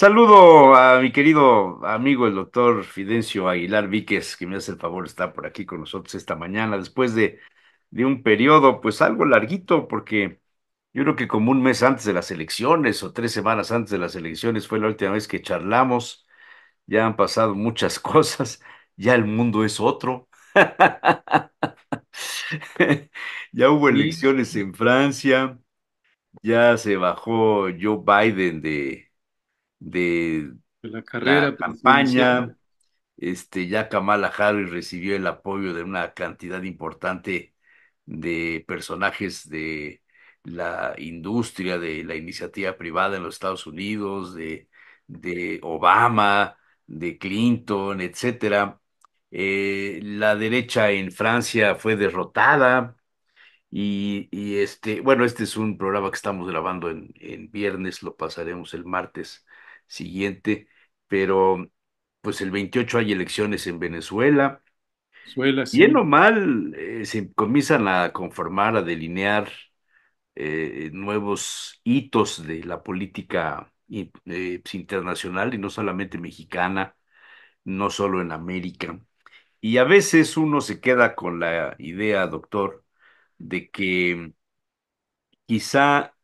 Saludo a mi querido amigo el doctor Fidencio Aguilar Víquez, que me hace el favor de estar por aquí con nosotros esta mañana, después de, de un periodo pues algo larguito, porque yo creo que como un mes antes de las elecciones o tres semanas antes de las elecciones fue la última vez que charlamos, ya han pasado muchas cosas, ya el mundo es otro. ya hubo elecciones en Francia, ya se bajó Joe Biden de de, la carrera campaña. Este, ya Kamala Harris recibió el apoyo de una cantidad importante de personajes de la industria, de la iniciativa privada en los Estados Unidos, de, de Obama, de Clinton, etcétera. Eh, la derecha en Francia fue derrotada. Y, y, este, bueno, este es un programa que estamos grabando en, en viernes, lo pasaremos el martes siguiente, pero pues el 28 hay elecciones en Venezuela. Venezuela sí. Bien o mal, eh, se comienzan a conformar, a delinear eh, nuevos hitos de la política eh, pues, internacional y no solamente mexicana, no solo en América. Y a veces uno se queda con la idea, doctor, de que quizá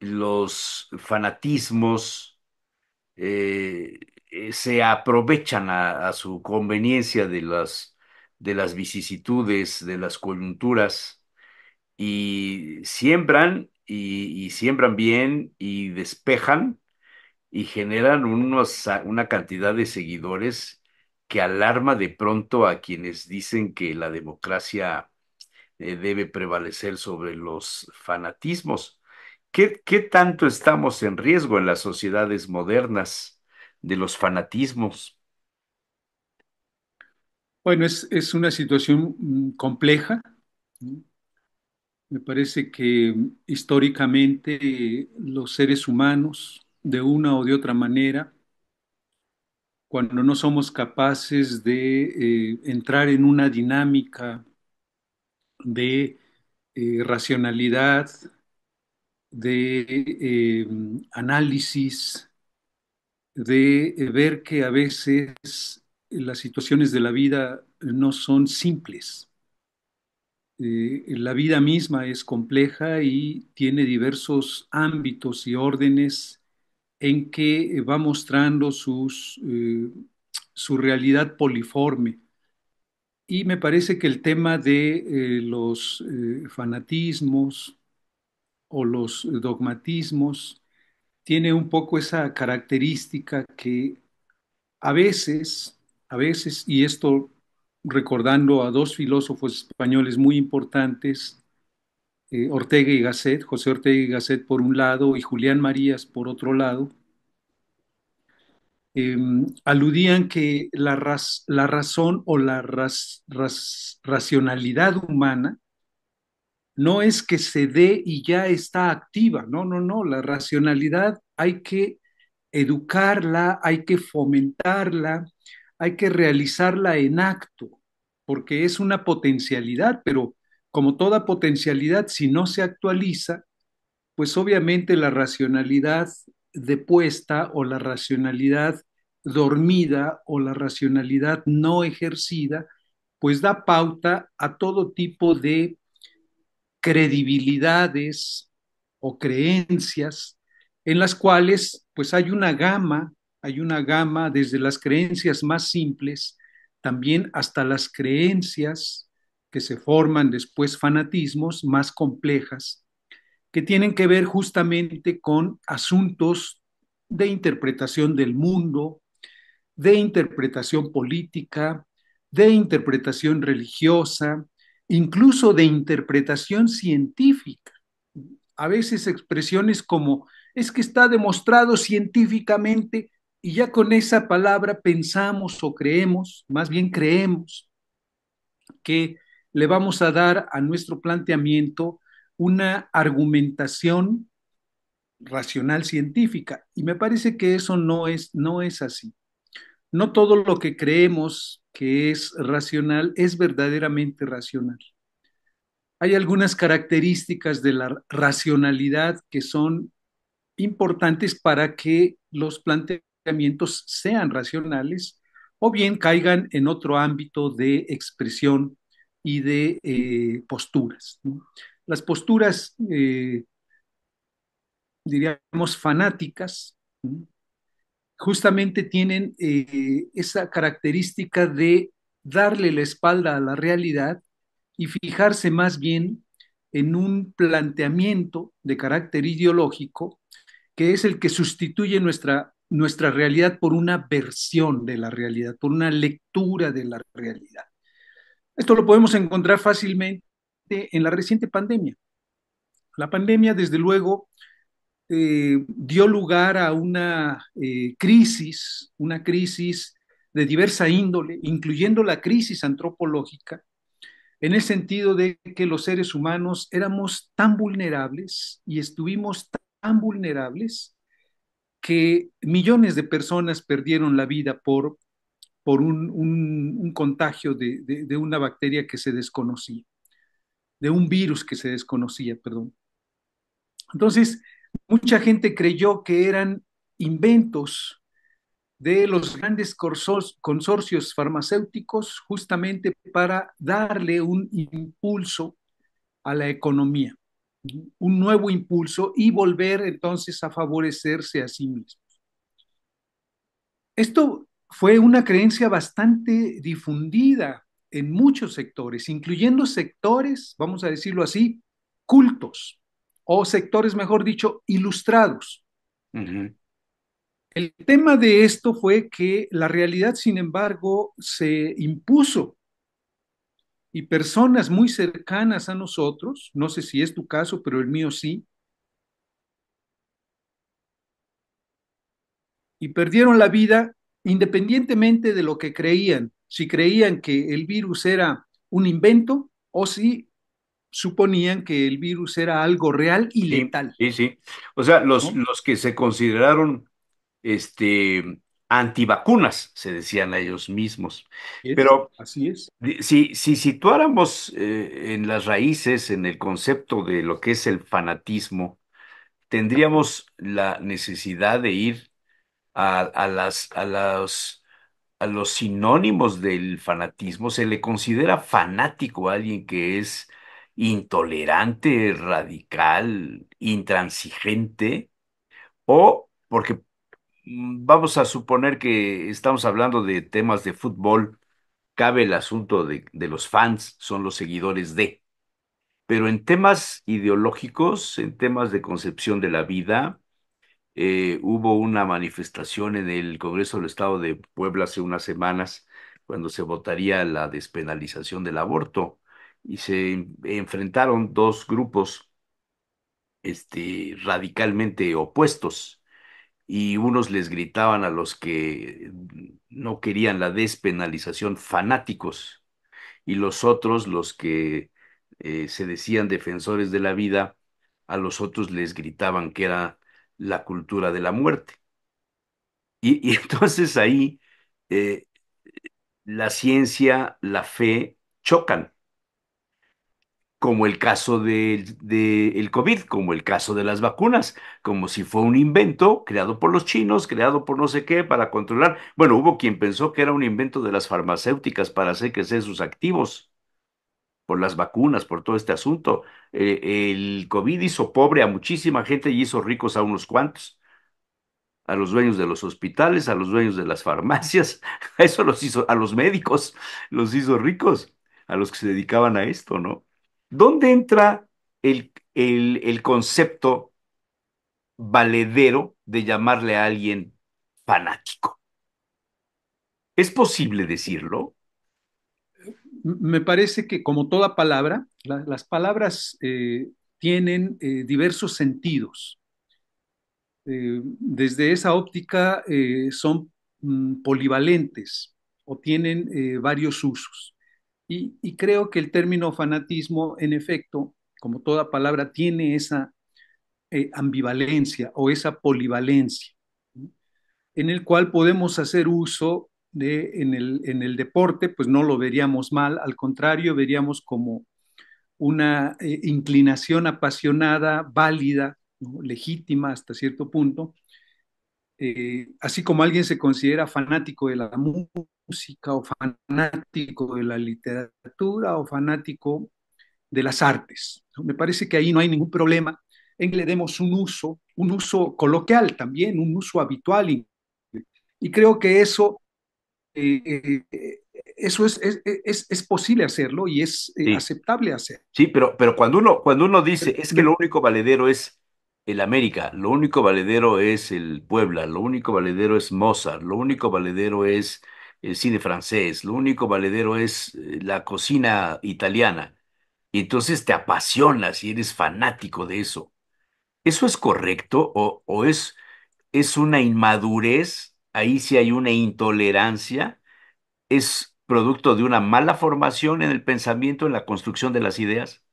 los fanatismos, eh, eh, se aprovechan a, su conveniencia de las, de las vicisitudes, de las coyunturas, y siembran, y, siembran bien, y despejan, y generan una cantidad de seguidores que alarma de pronto a quienes dicen que la democracia eh, debe prevalecer sobre los fanatismos. ¿Qué, tanto estamos en riesgo en las sociedades modernas de los fanatismos? Bueno, es, una situación mm, compleja. Me parece que mm, históricamente los seres humanos, de una o de otra manera, cuando no somos capaces de eh, entrar en una dinámica de eh, racionalidad, de eh, análisis, de eh, ver que a veces las situaciones de la vida no son simples. Eh, la vida misma es compleja y tiene diversos ámbitos y órdenes en que va mostrando su realidad poliforme. Y me parece que el tema de los fanatismos, o los dogmatismos tiene un poco esa característica que a veces, a veces, y esto recordando a dos filósofos españoles muy importantes, eh, Ortega y Gasset, José Ortega y Gasset por un lado y Julián Marías por otro lado, em, aludían que la, razón o la racionalidad humana no es que se dé y ya está activa, no, no, no, la racionalidad hay que educarla, hay que fomentarla, hay que realizarla en acto, porque es una potencialidad, pero como toda potencialidad, si no se actualiza, pues obviamente la racionalidad depuesta o la racionalidad dormida o la racionalidad no ejercida, pues da pauta a todo tipo de credibilidades o creencias en las cuales pues hay una gama, hay una gama desde las creencias más simples también hasta las creencias que se forman después fanatismos más complejas que tienen que ver justamente con asuntos de interpretación del mundo, de interpretación política, de interpretación religiosa, incluso de interpretación científica. A veces expresiones como es que está demostrado científicamente y ya con esa palabra pensamos o creemos, más bien creemos, que le vamos a dar a nuestro planteamiento una argumentación racional científica. Y me parece que eso no es, no es así no todo lo que creemos que es racional es verdaderamente racional. Hay algunas características de la racionalidad que son importantes para que los planteamientos sean racionales o bien caigan en otro ámbito de expresión y de eh, posturas. Las posturas, eh, diríamos, fanáticas, justamente tienen eh, esa característica de darle la espalda a la realidad y fijarse más bien en un planteamiento de carácter ideológico que es el que sustituye nuestra, nuestra realidad por una versión de la realidad, por una lectura de la realidad. Esto lo podemos encontrar fácilmente en la reciente pandemia. La pandemia, desde luego, eh, dio lugar a una eh, crisis, una crisis de diversa índole, incluyendo la crisis antropológica, en el sentido de que los seres humanos éramos tan vulnerables y estuvimos tan vulnerables que millones de personas perdieron la vida por, por un, contagio de, de una bacteria que se desconocía, de un virus que se desconocía, perdón. Entonces, mucha gente creyó que eran inventos de los grandes consorcios farmacéuticos justamente para darle un impulso a la economía, un nuevo impulso y volver entonces a favorecerse a sí mismos. Esto fue una creencia bastante difundida en muchos sectores, incluyendo sectores, vamos a decirlo así, cultos o sectores, mejor dicho, ilustrados. El tema de esto fue que la realidad, sin embargo, se impuso y personas muy cercanas a nosotros, no sé si es tu caso, pero el mío sí, y perdieron la vida independientemente de lo que creían, si creían que el virus era un invento o si suponían que el virus era algo real y letal. Sí, sí. O sea, los, los que se consideraron este, antivacunas, se decían a ellos mismos. Pero así es. Si, si situáramos eh, en las raíces, en el concepto de lo que es el fanatismo, tendríamos la necesidad de ir a las, a, a los sinónimos del fanatismo. Se le considera fanático a alguien que es intolerante, radical, intransigente, o porque mm, vamos a suponer que estamos hablando de temas de fútbol, cabe el asunto de, los fans, son los seguidores de. Pero en temas ideológicos, en temas de concepción de la vida, eh, hubo una manifestación en el Congreso del Estado de Puebla hace unas semanas, cuando se votaría la despenalización del aborto y se enfrentaron dos grupos este, radicalmente opuestos y unos les gritaban a los que no querían la despenalización fanáticos y los otros, los que eh, se decían defensores de la vida, a los otros les gritaban que era la cultura de la muerte. Y, entonces ahí eh, la ciencia, la fe chocan como el caso del de, COVID, como el caso de las vacunas, como si fue un invento creado por los chinos, creado por no sé qué, para controlar. Bueno, hubo quien pensó que era un invento de las farmacéuticas para hacer crecer sus activos por las vacunas, por todo este asunto. Eh, el COVID hizo pobre a muchísima gente y hizo ricos a unos cuantos a los dueños de los hospitales, a los dueños de las farmacias, a eso los hizo, a los médicos, los hizo ricos, a los que se dedicaban a esto, ¿no? ¿Dónde entra el, concepto valedero de llamarle a alguien fanático? ¿Es posible decirlo? Me parece que como toda palabra, las palabras eh, tienen eh, diversos sentidos. Eh, desde esa óptica son mm, polivalentes o tienen varios usos. Y, creo que el término fanatismo, en efecto, como toda palabra, tiene esa eh, ambivalencia o esa polivalencia, en el cual podemos hacer uso de, en, el, deporte, pues no lo veríamos mal, al contrario, veríamos como una eh, inclinación apasionada, válida, legítima hasta cierto punto, eh, así como alguien se considera fanático de la música o fanático de la literatura o fanático de las artes. Me parece que ahí no hay ningún problema en que le demos un uso, un uso coloquial también, un uso habitual. Y, creo que eso, eh, eh, eso es, es, posible hacerlo y es aceptable hacer. Sí, pero, pero cuando, uno, cuando uno dice es que lo único valedero es el América, lo único valedero es el Puebla, lo único valedero es Mozart, lo único valedero es el cine francés, lo único valedero es eh, la cocina italiana. Y entonces te apasionas y eres fanático de eso. ¿Eso es correcto o, es, es una inmadurez? Ahí sí hay una intolerancia. ¿Es producto de una mala formación en el pensamiento, en la construcción de las ideas?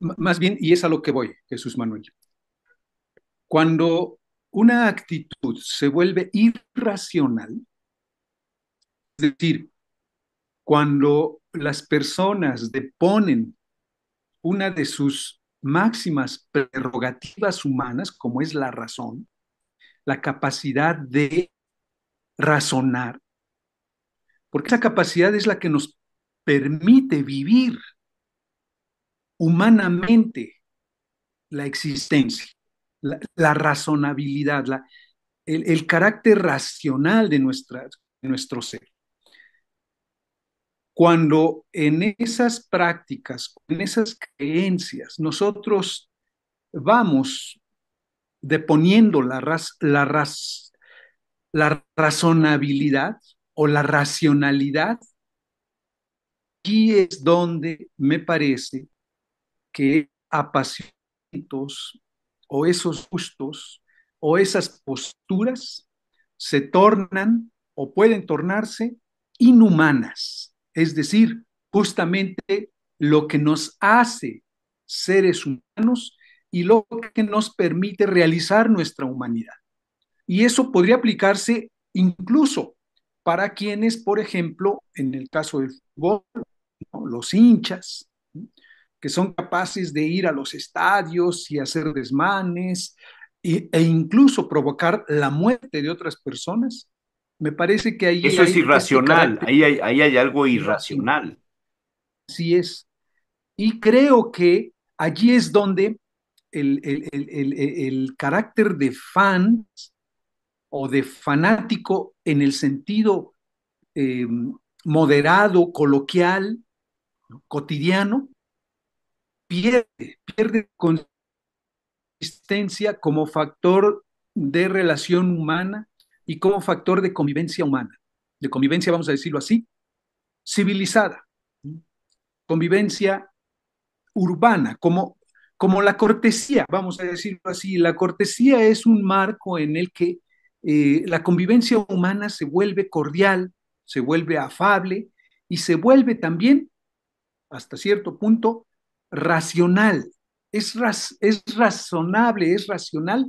más bien, y es a lo que voy, Jesús Manuel. Cuando una actitud se vuelve irracional, es decir, cuando las personas deponen una de sus máximas prerrogativas humanas, como es la razón, la capacidad de razonar, porque esa capacidad es la que nos permite vivir humanamente la existencia, la, razonabilidad, la, el, carácter racional de, de nuestro ser. Cuando en esas prácticas, en esas creencias, nosotros vamos deponiendo la, la, la razonabilidad o la racionalidad, aquí es donde me parece que o esos gustos o esas posturas se tornan o pueden tornarse inhumanas, es decir, justamente lo que nos hace seres humanos y lo que nos permite realizar nuestra humanidad. Y eso podría aplicarse incluso para quienes, por ejemplo, en el caso del fútbol, los hinchas, que son capaces de ir a los estadios y hacer desmanes e incluso provocar la muerte de otras personas, me parece que ahí... Eso es este irracional, ahí hay, ahí hay algo irracional. Así es. Y creo que allí es donde el, carácter de fan o de fanático en el sentido em, moderado, coloquial, cotidiano, pierde, pierde consistencia como factor de relación humana y como factor de convivencia humana, de convivencia, vamos a decirlo así, civilizada, convivencia urbana, como, como la cortesía, vamos a decirlo así. La cortesía es un marco en el que eh, la convivencia humana se vuelve cordial, se vuelve afable y se vuelve también, hasta cierto punto, racional, es, es razonable, es racional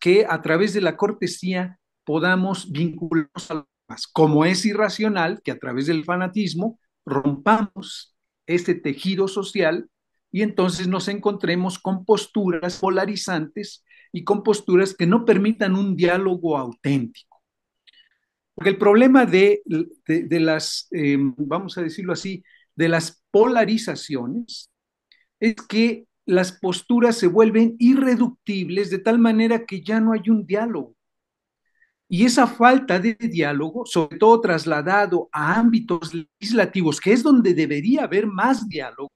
que a través de la cortesía podamos vincularnos a demás, como es irracional que a través del fanatismo rompamos este tejido social y entonces nos encontremos con posturas polarizantes y con posturas que no permitan un diálogo auténtico. Porque el problema de, de, las, em, vamos a decirlo así, de las polarizaciones es que las posturas se vuelven irreductibles de tal manera que ya no hay un diálogo. Y esa falta de diálogo, sobre todo trasladado a ámbitos legislativos, que es donde debería haber más diálogo,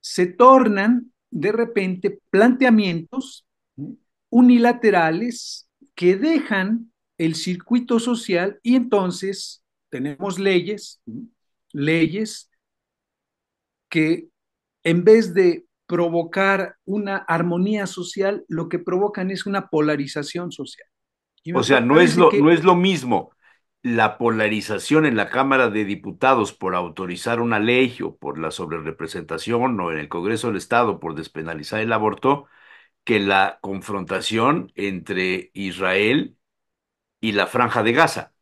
se tornan de repente planteamientos unilaterales que dejan el circuito social y entonces tenemos leyes, leyes que en vez de provocar una armonía social, lo que provocan es una polarización social. O sea, no es, lo, no es lo mismo la polarización en la Cámara de Diputados por autorizar una ley o por la sobrerepresentación o en el Congreso del Estado por despenalizar el aborto que la confrontación entre Israel y la Franja de Gaza.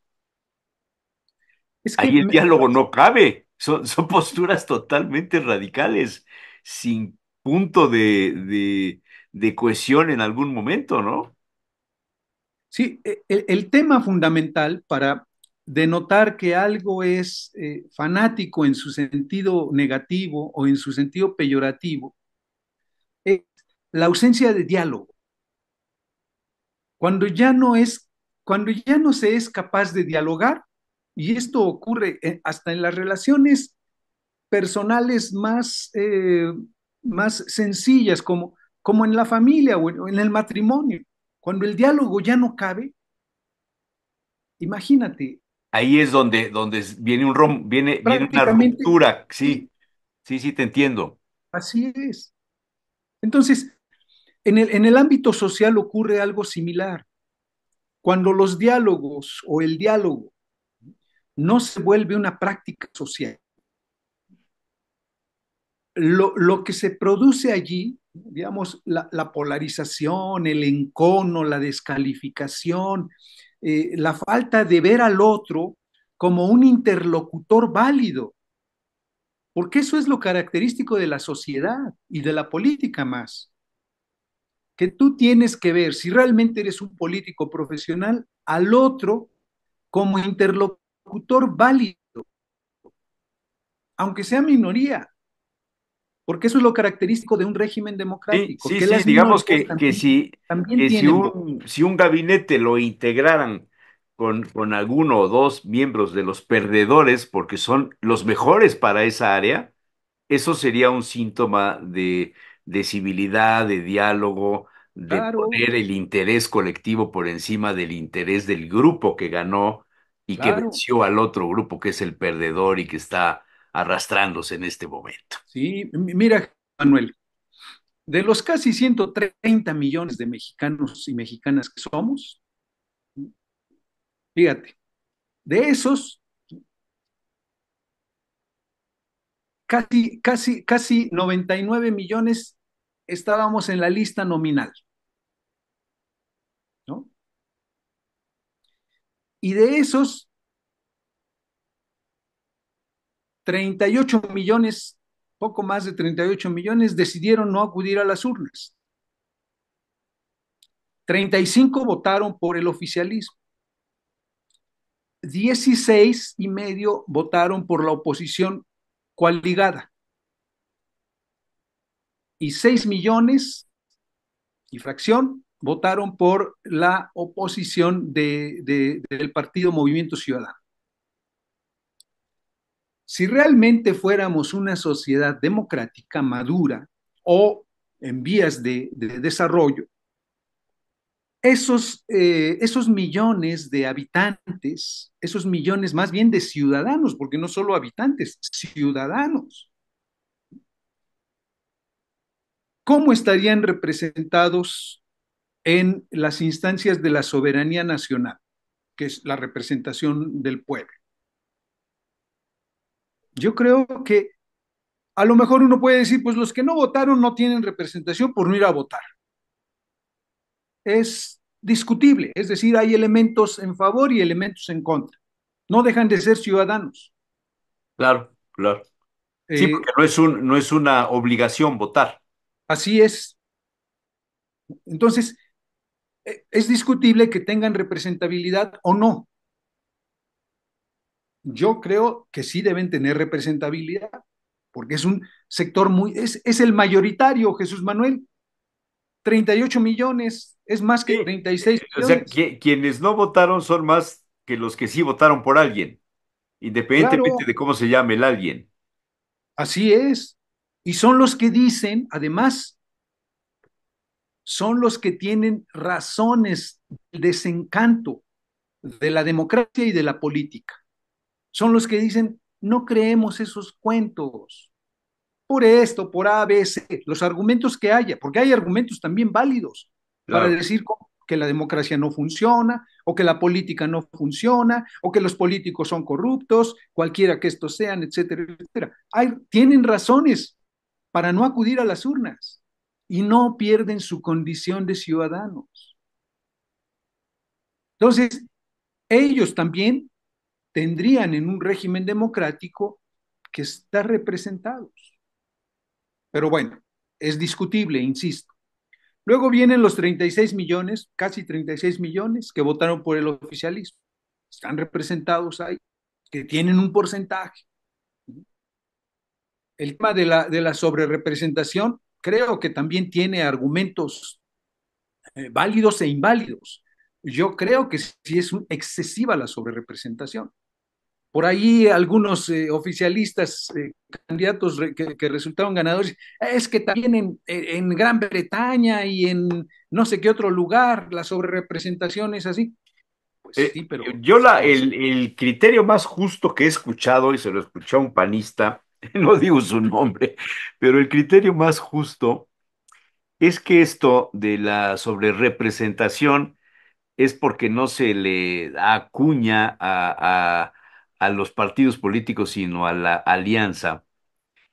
Ahí el diálogo no cabe son, posturas totalmente radicales, sin punto de, cohesión en algún momento, ¿no? Sí, e, el, tema fundamental para denotar que algo es eh, fanático en su sentido negativo o en su sentido peyorativo es la ausencia de diálogo. Cuando ya no es, cuando ya no se es capaz de dialogar, y esto ocurre hasta en las relaciones personales más, eh, más sencillas, como, como en la familia o en el matrimonio. Cuando el diálogo ya no cabe, imagínate. Ahí es donde, donde viene, un rom, viene, una ruptura, sí, sí, sí, te entiendo. Así es. Entonces, el, en el ámbito social ocurre algo similar. Cuando los diálogos o el diálogo no se vuelve una práctica social. Lo, que se produce allí, digamos, la, polarización, el encono, la descalificación, eh, la falta de ver al otro como un interlocutor válido, porque eso es lo característico de la sociedad y de la política más. Que tú tienes que ver, si realmente eres un político profesional, al otro como interlocutor válido, aunque sea minoría, porque eso es lo característico de un régimen democrático. digamos que, si, un, gabinete lo integraran con, alguno o dos miembros de los perdedores, porque son los mejores para esa área, eso sería un síntoma de, de civilidad, de diálogo, de poner el interés colectivo por encima del interés del grupo que ganó y que venció al otro grupo que es el perdedor y que está arrastrándose en este momento. Sí, mira, Manuel, de los casi 130 millones de mexicanos y mexicanas que somos, fíjate, de esos, casi, casi, casi 99 millones estábamos en la lista nominal. Y de esos, 38 millones, poco más de 38 millones, decidieron no acudir a las urnas. 35 votaron por el oficialismo. 16 y medio votaron por la oposición coaligada. Y 6 millones y fracción votaron por la oposición del partido Movimiento Ciudadano. Si realmente fuéramos una sociedad democrática madura o en vías de, desarrollo, esos, eh, esos millones de habitantes, esos millones más bien de ciudadanos, porque no solo habitantes, ciudadanos, ¿cómo estarían representados en las instancias de la soberanía nacional, que es la representación del pueblo. Yo creo que a lo mejor uno puede decir, pues los que no votaron no tienen representación por no ir a votar. Es discutible, es decir, hay elementos en favor y elementos en contra. No dejan de ser ciudadanos. Claro, claro. sí, eh, porque es, no es una obligación votar. Así es. Entonces, es discutible que tengan representabilidad o no. Yo creo que sí deben tener representabilidad, porque es un sector muy, es, el mayoritario, Jesús Manuel. 38 millones, es más que 36 millones. O sea, quienes no votaron son más que los que sí votaron por alguien, independientemente de cómo se llame el alguien. Así es. Y son los que dicen, además, son los que tienen razones del desencanto de la democracia y de la política. Son los que dicen, no creemos esos cuentos. Por esto, por A C los argumentos que haya, porque hay argumentos también válidos para decir que la democracia no funciona, o que la política no funciona, o que los políticos son corruptos, cualquiera que estos sean, etcétera, etcétera. Hay, tienen razones para no acudir a las urnas y no pierden su condición de ciudadanos. Entonces, ellos también tendrían en un régimen democrático que estar representados. Pero bueno, es discutible, insisto. Luego vienen los 36 millones, casi 36 millones, que votaron por el oficialismo. Están representados ahí, que tienen un porcentaje. El tema de la, de la sobrerepresentación creo que también tiene argumentos eh, válidos e inválidos. Yo creo que sí es excesiva la sobrerepresentación. Por ahí algunos eh, oficialistas, eh, candidatos que, resultaron ganadores, es que también en, Gran Bretaña y en no sé qué otro lugar la sobrerepresentación es así. Pues sí, pero... Yo la, el, el criterio más justo que he escuchado, y se lo escuchó un panista, no digo su nombre, pero el criterio más justo es que esto de la sobrerepresentación es porque no se le acuña a, a, los partidos políticos, sino a la alianza.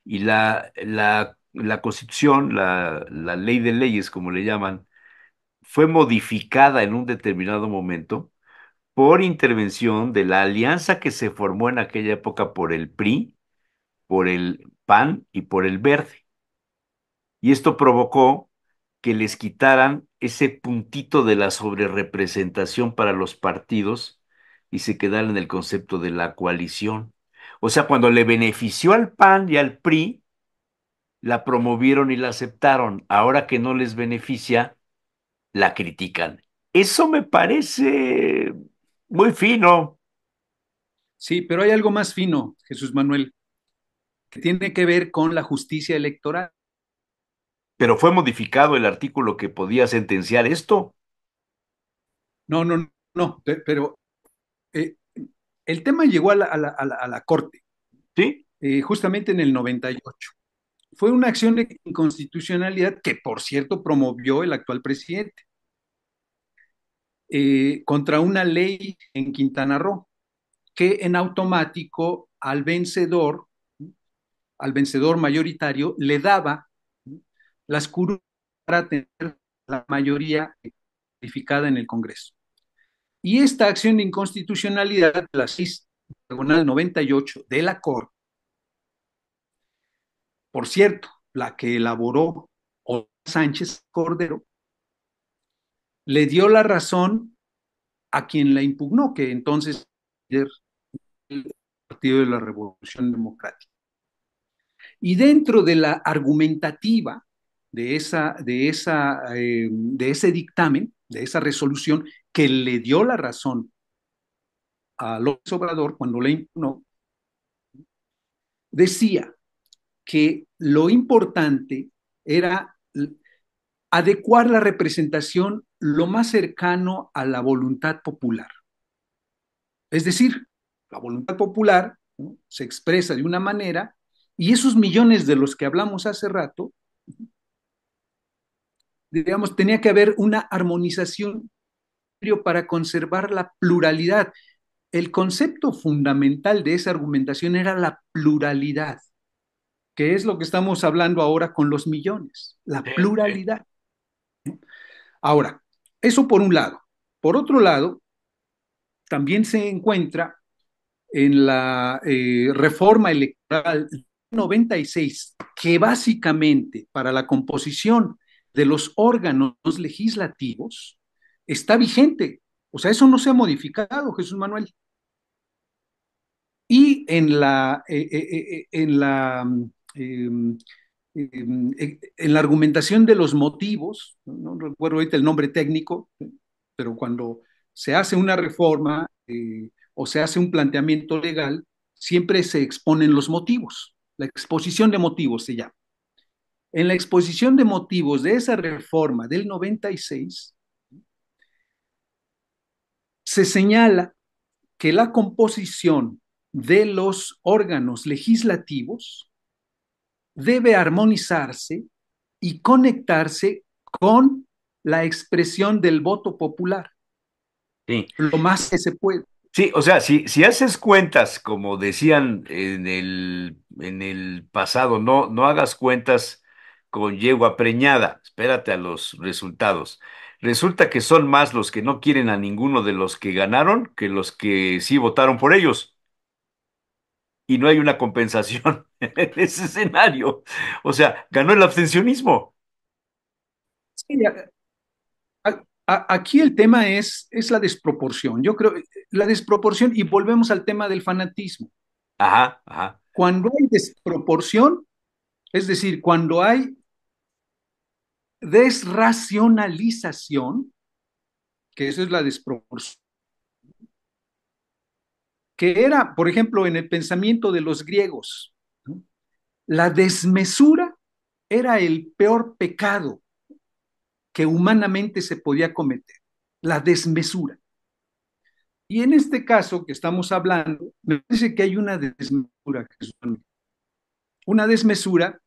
Y la, la, constitución, la, la ley de leyes, como le llaman, fue modificada en un determinado momento por intervención de la alianza que se formó en aquella época por el PRI, por el PAN y por el verde. Y esto provocó que les quitaran ese puntito de la sobrerepresentación para los partidos y se quedaran en el concepto de la coalición. O sea, cuando le benefició al PAN y al PRI, la promovieron y la aceptaron. Ahora que no les beneficia, la critican. Eso me parece muy fino. Sí, pero hay algo más fino, Jesús Manuel que tiene que ver con la justicia electoral. Pero fue modificado el artículo que podía sentenciar esto. No, no, no, pero eh, el tema llegó a la, Corte. Sí. Eh, justamente en el 98. Fue una acción de inconstitucionalidad que, por cierto, promovió el actual presidente eh, contra una ley en Quintana Roo que en automático al vencedor al vencedor mayoritario le daba las curules para tener la mayoría calificada en el Congreso. Y esta acción de inconstitucionalidad la 6 98 de la Corte, por cierto, la que elaboró Sánchez Cordero, le dio la razón a quien la impugnó, que entonces era el Partido de la Revolución Democrática. Y dentro de la argumentativa de, esa, de, esa, eh, de ese dictamen, de esa resolución que le dio la razón a López Obrador cuando le impugnó, decía que lo importante era adecuar la representación lo más cercano a la voluntad popular. Es decir, la voluntad popular se expresa de una manera y esos millones de los que hablamos hace rato, digamos, tenía que haber una armonización para conservar la pluralidad. El concepto fundamental de esa argumentación era la pluralidad, que es lo que estamos hablando ahora con los millones, la pluralidad. Ahora, eso por un lado. Por otro lado, también se encuentra en la eh, reforma electoral 96, que básicamente para la composición de los órganos legislativos está vigente. O sea, eso no se ha modificado, Jesús Manuel. Y en la, eh, eh, eh, en la mm, em, em, en la argumentación de los motivos, no recuerdo ahorita el nombre técnico, pero cuando se hace una reforma o se hace un planteamiento legal, siempre se exponen los motivos. La exposición de motivos se llama. En la exposición de motivos de esa reforma del 96, se señala que la composición de los órganos legislativos debe armonizarse y conectarse con la expresión del voto popular. Lo más que se puede. Sí, o sea, si, si haces cuentas, como decían en el, en el pasado, no, no hagas cuentas con yegua preñada, espérate a los resultados. Resulta que son más los que no quieren a ninguno de los que ganaron que los que sí votaron por ellos. Y no hay una compensación en ese escenario. O sea, ganó el abstencionismo. Sí, aquí el tema es, es la desproporción. Yo creo, la desproporción, y volvemos al tema del fanatismo. Ajá, ajá. Cuando hay desproporción, es decir, cuando hay desracionalización, que eso es la desproporción, que era, por ejemplo, en el pensamiento de los griegos, la desmesura era el peor pecado que humanamente se podía cometer, la desmesura. Y en este caso que estamos hablando, me parece que hay una desmesura, una desmesura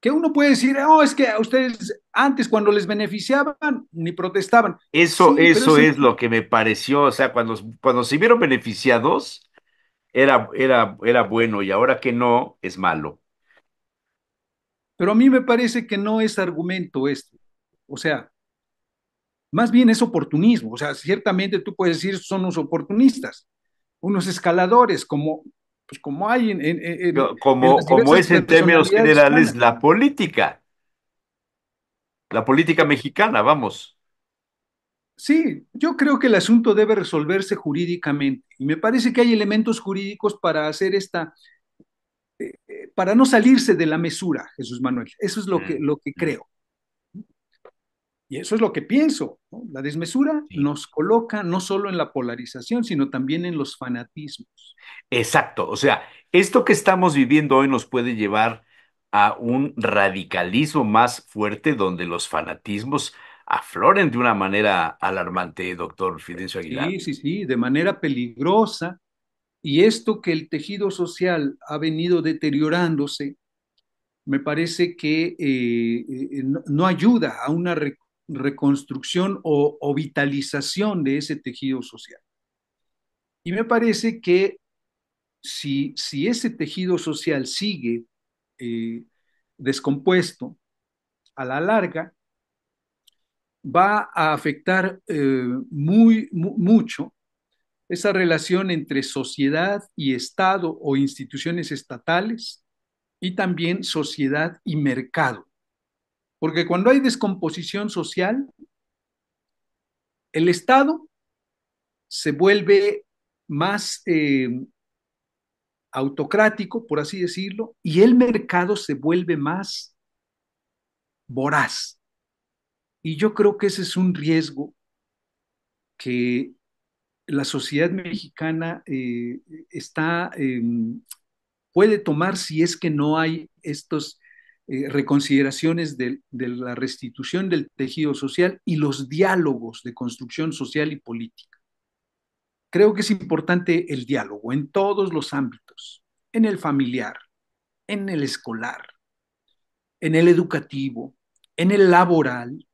que uno puede decir, oh, es que a ustedes antes cuando les beneficiaban ni protestaban. Eso, eso es lo que me pareció, o sea, cuando, cuando se vieron beneficiados era, era, era bueno y ahora que no es malo. Pero a mí me parece que no es argumento esto. O sea, más bien es oportunismo. O sea, ciertamente tú puedes decir son unos oportunistas, unos escaladores, como, pues, como hay en... como, es en términos generales la política. La política mexicana, vamos. Sí, yo creo que el asunto debe resolverse jurídicamente y me parece que hay elementos jurídicos para hacer esta, eh, eh, para no salirse de la mesura, Jesús Manuel. Eso es lo que, mm, lo que mm. creo. Y eso es lo que pienso. La desmesura nos coloca no solo en la polarización, sino también en los fanatismos. Exacto. O sea, esto que estamos viviendo hoy nos puede llevar a un radicalismo más fuerte donde los fanatismos afloren de una manera alarmante, doctor Fidencio Aguilar. Sí, sí, sí, de manera peligrosa. Y esto que el tejido social ha venido deteriorándose, me parece que eh, eh, no ayuda a una reconstrucción o, vitalización de ese tejido social. Y me parece que si, si ese tejido social sigue eh, descompuesto, a la larga va a afectar eh, muy mucho esa relación entre sociedad y Estado o instituciones estatales y también sociedad y mercado. Porque cuando hay descomposición social, el Estado se vuelve más eh, autocrático, por así decirlo, y el mercado se vuelve más voraz. Y yo creo que ese es un riesgo que la sociedad mexicana eh, está, em, puede tomar si es que no hay estos eh, reconsideraciones de, de, la restitución del tejido social y los diálogos de construcción social y política. Creo que es importante el diálogo en todos los ámbitos, en el familiar, en el escolar, en el educativo, en el laboral,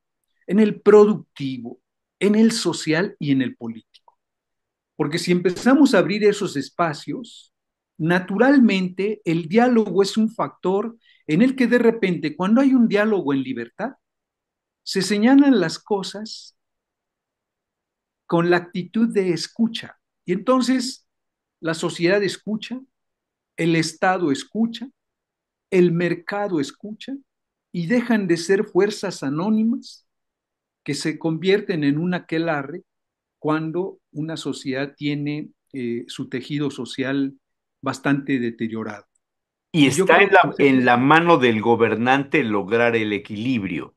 en el productivo, en el social y en el político. Porque si empezamos a abrir esos espacios, naturalmente el diálogo es un factor en el que de repente, cuando hay un diálogo en libertad, se señalan las cosas con la actitud de escucha. Y entonces la sociedad escucha, el Estado escucha, el mercado escucha y dejan de ser fuerzas anónimas que se convierten en un aquelarre cuando una sociedad tiene eh, su tejido social bastante deteriorado. Y está en la, mano del gobernante lograr el equilibrio.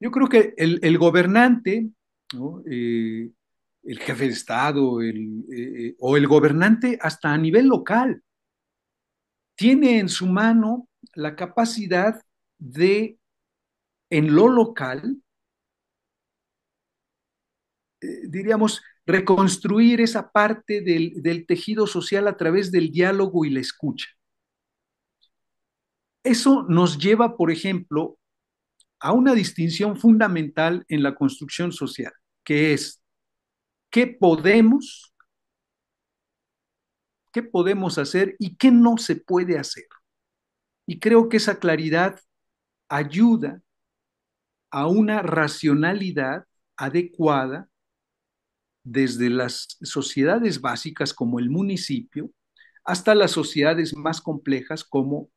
Yo creo que el, gobernante, eh, el jefe de Estado eh, eh, o el gobernante hasta a nivel local, tiene en su mano la capacidad de, en lo local, diríamos, reconstruir esa parte del, tejido social a través del diálogo y la escucha. Eso nos lleva, por ejemplo, a una distinción fundamental en la construcción social, que es qué podemos, qué podemos hacer y qué no se puede hacer. Y creo que esa claridad ayuda a una racionalidad adecuada desde las sociedades básicas como el municipio hasta las sociedades más complejas como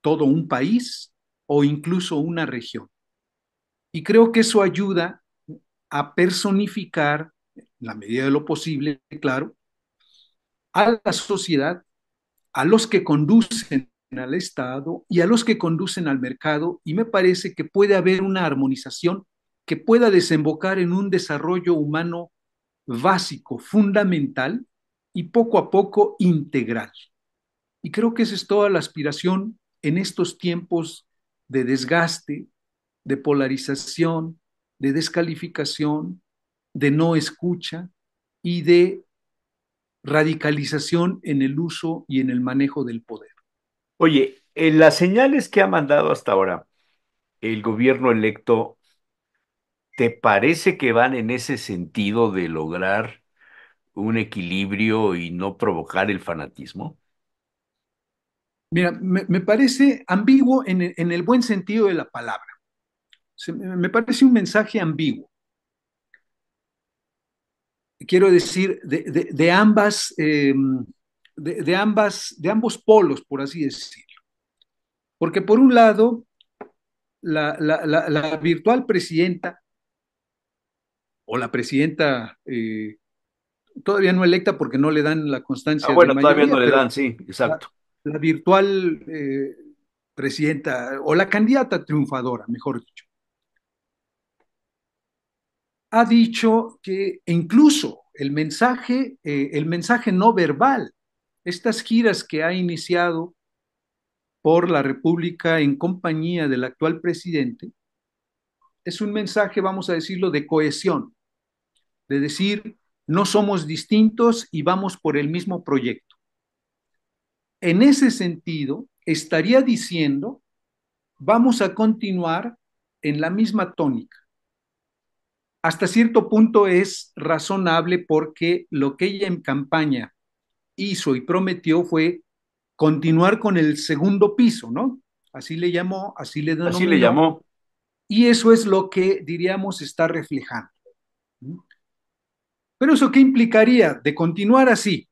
todo un país o incluso una región. Y creo que eso ayuda a personificar, en la medida de lo posible, claro, a la sociedad, a los que conducen al Estado y a los que conducen al mercado, y me parece que puede haber una armonización que pueda desembocar en un desarrollo humano básico, fundamental y poco a poco integral. Y creo que esa es toda la aspiración en estos tiempos de desgaste, de polarización, de descalificación, de no escucha y de radicalización en el uso y en el manejo del poder. Oye, en eh, las señales que ha mandado hasta ahora el gobierno electo ¿Te parece que van en ese sentido de lograr un equilibrio y no provocar el fanatismo? Mira, me, parece ambiguo en el, buen sentido de la palabra. me parece un mensaje ambiguo. Quiero decir, de, ambas, em, de, ambas, de ambos polos, por así decirlo. Porque por un lado, la, la virtual presidenta o la presidenta eh, todavía no electa porque no le dan la constancia. Ah, bueno, todavía no le dan, sí, exacto. La, virtual eh, presidenta o la candidata triunfadora, mejor dicho, ha dicho que incluso el mensaje, eh, el mensaje no verbal, estas giras que ha iniciado por la República en compañía del actual presidente, es un mensaje, vamos a decirlo, de cohesión, de decir, no somos distintos y vamos por el mismo proyecto. En ese sentido, estaría diciendo, vamos a continuar en la misma tónica. Hasta cierto punto es razonable porque lo que ella en campaña hizo y prometió fue continuar con el segundo piso, ¿no? Así le llamó, así le denominó. Así le llamó. Y eso es lo que diríamos está reflejando. Pero eso qué implicaría de continuar así?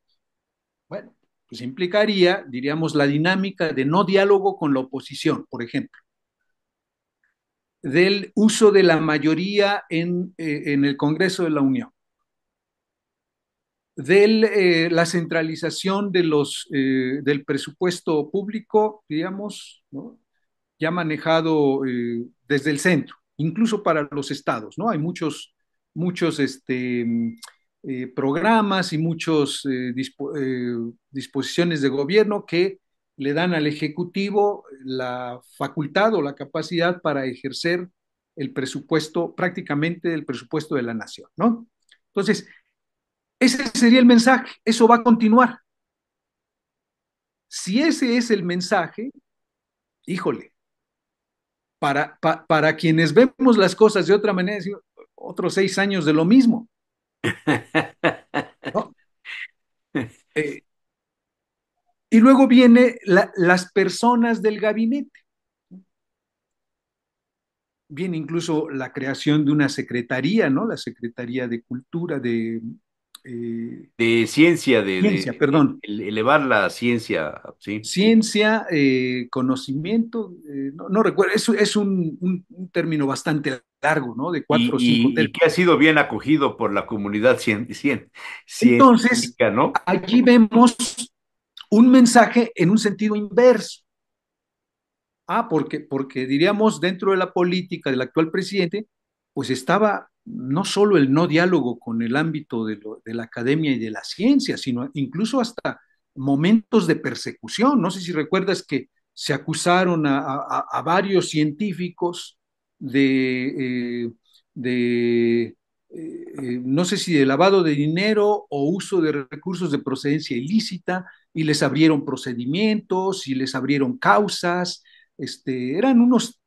Bueno, pues implicaría, diríamos, la dinámica de no diálogo con la oposición, por ejemplo, del uso de la mayoría en, eh, el Congreso de la Unión, de eh, la centralización de los, eh, del presupuesto público, digamos, ya manejado desde el centro, incluso para los estados, ¿no? Hay muchos muchos este, mm, eh, programas y muchas eh, eh, disposiciones de gobierno que le dan al Ejecutivo la facultad o la capacidad para ejercer el presupuesto, prácticamente el presupuesto de la nación, ¿no? Entonces, ese sería el mensaje, eso va a continuar. Si ese es el mensaje, híjole, para, para quienes vemos las cosas de otra manera, otros seis años de lo mismo. Eh, y luego viene las personas del gabinete. Viene incluso la creación de una secretaría, ¿no? La Secretaría de Cultura, de eh, de ciencia, de, perdón. elevar la ciencia. Ciencia, eh, conocimiento, eh, no, recuerdo, es, un, término bastante largo, ¿no? De cuatro o cinco que ha sido bien acogido por la comunidad científica, cien, Entonces, allí vemos un mensaje en un sentido inverso. Ah, porque, porque diríamos dentro de la política del actual presidente, pues estaba no solo el no diálogo con el ámbito de, la academia y de la ciencia, sino incluso hasta momentos de persecución. No sé si recuerdas que se acusaron a, varios científicos de, eh, eh, eh, no sé si de lavado de dinero o uso de recursos de procedencia ilícita, y les abrieron procedimientos y les abrieron causas. Este, eran unos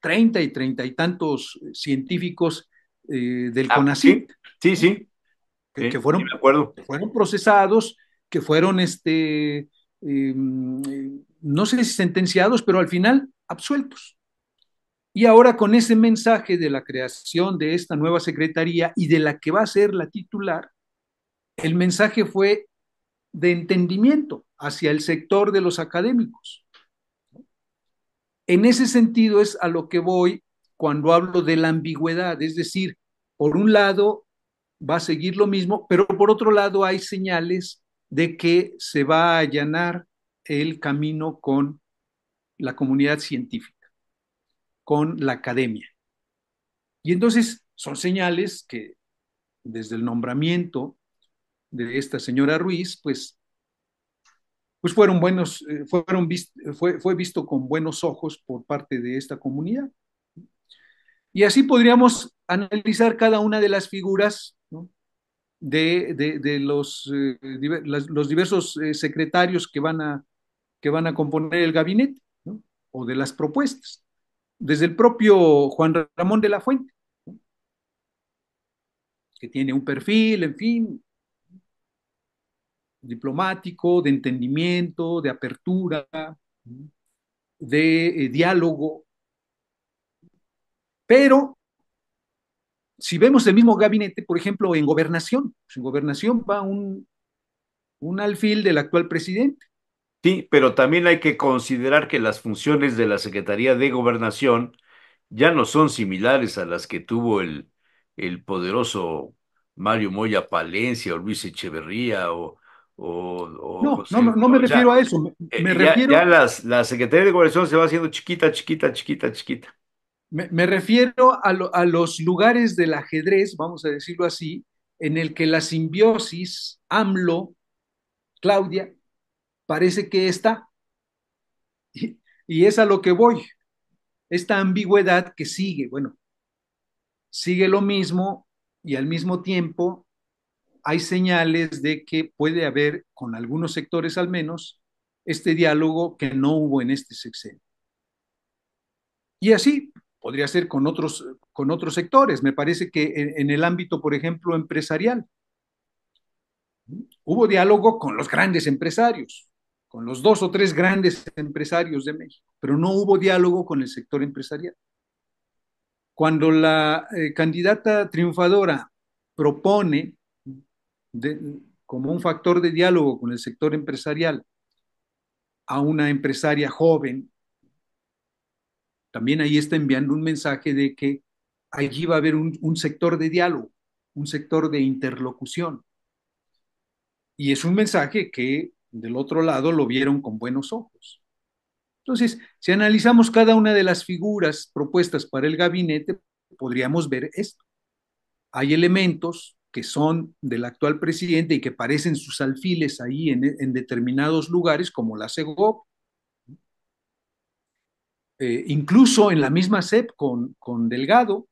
treinta y treinta y tantos científicos eh, del ah, Sí, sí. Que, fueron, fueron, procesados, que fueron, este, em, no sé sentenciados, pero al final absueltos. Y ahora con ese mensaje de la creación de esta nueva secretaría y de la que va a ser la titular, el mensaje fue de entendimiento hacia el sector de los académicos. En ese sentido es a lo que voy cuando hablo de la ambigüedad, es decir, por un lado va a seguir lo mismo, pero por otro lado hay señales de que se va a allanar el camino con la comunidad científica, con la academia. Y entonces son señales que desde el nombramiento de esta señora Ruiz, pues, pues fueron buenos, eh, fueron fue visto con buenos ojos por parte de esta comunidad. Y así podríamos analizar cada una de las figuras de, los, eh, los, diversos eh, secretarios que van, a, que van a componer el gabinete o de las propuestas. Desde el propio Juan Ramón de la Fuente, que tiene un perfil, en fin, diplomático, de entendimiento, de apertura, de eh, diálogo, pero si vemos el mismo gabinete, por ejemplo, en gobernación, pues, en gobernación va un, un alfil del actual presidente. Sí, pero también hay que considerar que las funciones de la Secretaría de Gobernación ya no son similares a las que tuvo el, el poderoso Mario Moya Palencia o Luis Echeverría o... o, no, no, me refiero a eso, me, eh, ya, Ya la Secretaría de Gobernación se va haciendo chiquita, chiquita, chiquita, chiquita. Me, refiero a, los lugares del ajedrez, vamos a decirlo así, en el que la simbiosis, AMLO, Claudia, parece que está. Y, es a lo que voy. Esta ambigüedad que sigue, bueno, sigue lo mismo y al mismo tiempo hay señales de que puede haber, con algunos sectores al menos, este diálogo que no hubo en este sexenio. Y así, podría ser con otros, con otros sectores. Me parece que en, el ámbito, por ejemplo, empresarial, ¿Mm? hubo diálogo con los grandes empresarios, con los dos o tres grandes empresarios de México, pero no hubo diálogo con el sector empresarial. Cuando la eh, candidata triunfadora propone ¿Mm? como un factor de diálogo con el sector empresarial a una empresaria joven también ahí está enviando un mensaje de que allí va a haber un, sector de diálogo, un sector de interlocución. Y es un mensaje que del otro lado lo vieron con buenos ojos. Entonces, si analizamos cada una de las figuras propuestas para el gabinete, podríamos ver esto. Hay elementos que son del actual presidente y que parecen sus alfiles ahí en, en determinados lugares, como la CEGOP, eh, incluso en la misma CEP con, Delgado,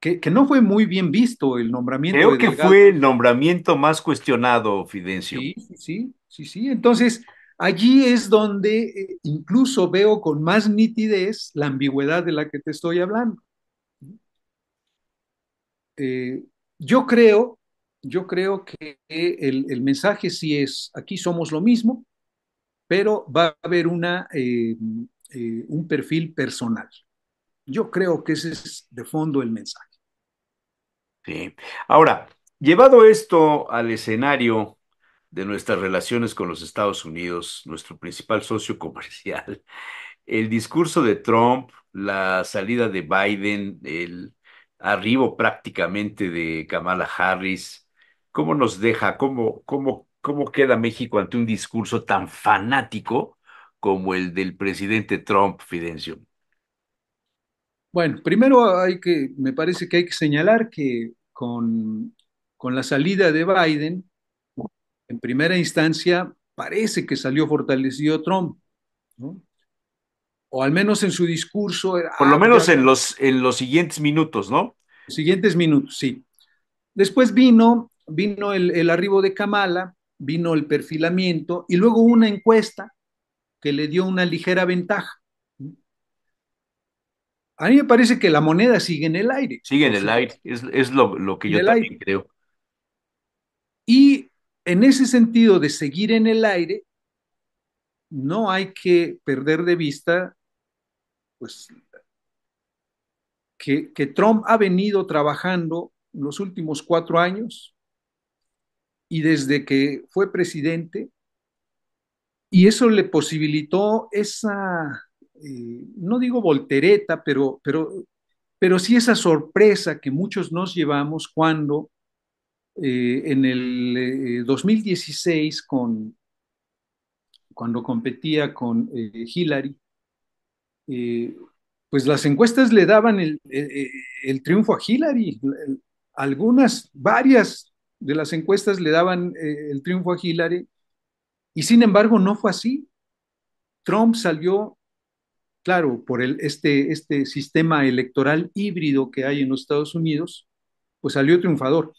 que, no fue muy bien visto el nombramiento. Creo que fue el nombramiento más cuestionado, Fidencio. Sí, sí, sí, sí. Entonces, allí es donde eh, incluso veo con más nitidez la ambigüedad de la que te estoy hablando. Eh, yo creo, yo creo que el, mensaje sí es, aquí somos lo mismo, pero va a haber una eh, un perfil personal. Yo creo que ese es de fondo el mensaje. Sí. Ahora, llevado esto al escenario de nuestras relaciones con los Estados Unidos, nuestro principal socio comercial, el discurso de Trump, la salida de Biden, el arribo prácticamente de Kamala Harris, ¿cómo nos deja? cómo queda México ante un discurso tan fanático como el del presidente Trump, Fidencio? Bueno, primero hay que, me parece que hay que señalar que con, la salida de Biden, en primera instancia parece que salió fortalecido Trump, ¿no? o al menos en su discurso. Por lo ah, menos en los, en los siguientes minutos, ¿no? Siguientes minutos, sí. Después vino, vino el, el, arribo de Kamala, vino el perfilamiento y luego una encuesta que le dio una ligera ventaja. A mí me parece que la moneda sigue en el aire. Sigue en el aire, es, lo, que yo también creo. Y en ese sentido de seguir en el aire, no hay que perder de vista pues, que, que Trump ha venido trabajando los últimos cuatro años y desde que fue presidente y eso le posibilitó esa, eh, no digo voltereta, pero, pero, pero sí esa sorpresa que muchos nos llevamos cuando eh, en el 2016, eh, con, cuando competía con Hillary, pues las encuestas le daban el triunfo a Hillary. Algunas, varias de las encuestas le daban el triunfo a Hillary y sin embargo, no fue así. Trump salió, claro, por el, este, este sistema electoral híbrido que hay en los Estados Unidos, pues salió triunfador.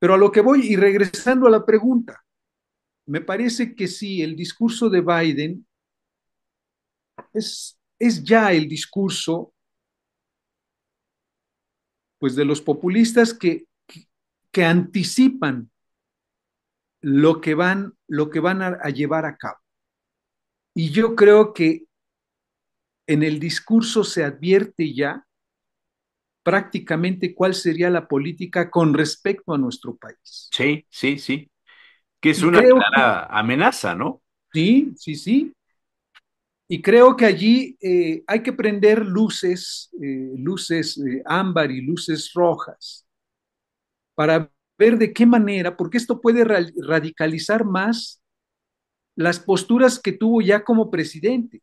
Pero a lo que voy, y regresando a la pregunta, me parece que sí, el discurso de Biden es, es ya el discurso pues de los populistas que, que anticipan lo que van, lo que van a, llevar a cabo. Y yo creo que en el discurso se advierte ya prácticamente cuál sería la política con respecto a nuestro país. Sí, sí, sí. Que es una amenaza, ¿no? Sí, sí, sí. Y creo que allí eh, hay que prender luces, eh, luces eh, ámbar y luces rojas, para ver de qué manera, porque esto puede radicalizar más las posturas que tuvo ya como presidente,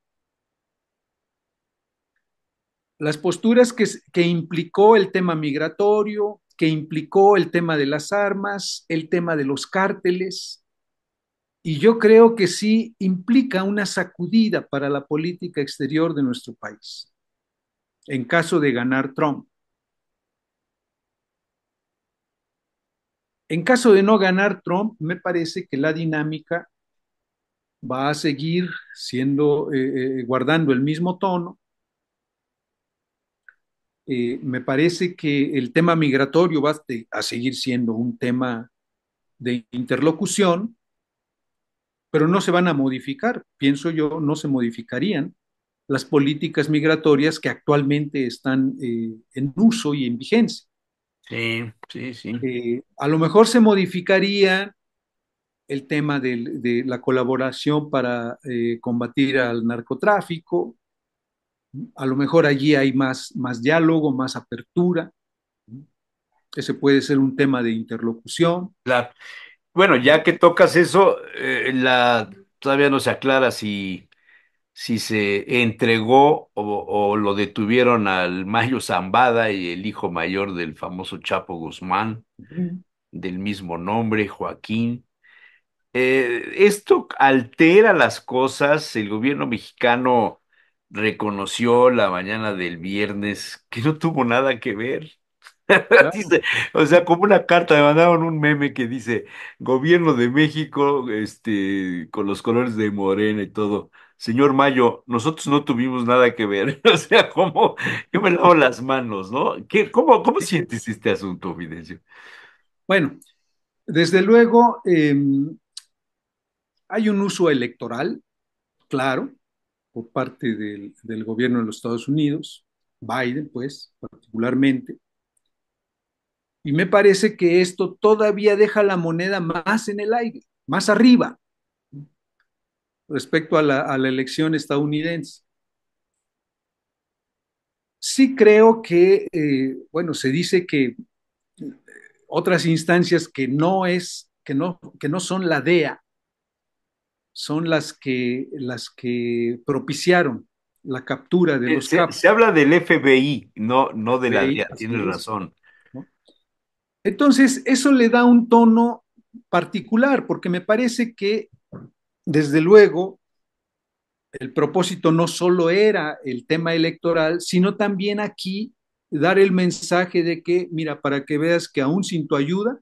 las posturas que, que implicó el tema migratorio, que implicó el tema de las armas, el tema de los cárteles, y yo creo que sí implica una sacudida para la política exterior de nuestro país, en caso de ganar Trump. En caso de no ganar Trump, me parece que la dinámica va a seguir siendo, eh, eh, guardando el mismo tono. Eh, me parece que el tema migratorio va a seguir siendo un tema de interlocución, pero no se van a modificar, pienso yo, no se modificarían las políticas migratorias que actualmente están en uso y en vigencia. Sí, sí, sí. Eh, a lo mejor se modificaría el tema de, la colaboración para eh, combatir al narcotráfico. A lo mejor allí hay más, diálogo, más apertura. Ese puede ser un tema de interlocución. Bueno, ya que tocas eso, eh, la, todavía no se aclara si si se entregó o, lo detuvieron al Mayo Zambada y el hijo mayor del famoso Chapo Guzmán, del mismo nombre, Joaquín. Eh, esto altera las cosas. El gobierno mexicano reconoció la mañana del viernes que no tuvo nada que ver. o sea, como una carta, me mandaron un meme que dice, gobierno de México, este, con los colores de Morena y todo señor Mayo, nosotros no tuvimos nada que ver. o sea, ¿cómo? Yo me lavo las manos, ¿no? cómo, sientes este asunto, Fidencio? Bueno, desde luego em, hay un uso electoral, claro, por parte del gobierno de los Estados Unidos, Biden, pues, particularmente. Y me parece que esto todavía deja la moneda más en el aire, más arriba respecto a la, elección estadounidense. Sí creo que, eh, bueno, se dice que eh, otras instancias que no es, que no, que no son la DEA, son las que, las que propiciaron la captura de los se, Se habla del FBI, no, no de la DEA, Tiene razón. Entonces, eso le da un tono particular, porque me parece que desde luego, el propósito no solo era el tema electoral, sino también aquí dar el mensaje de que, mira, para que veas que aún sin tu ayuda,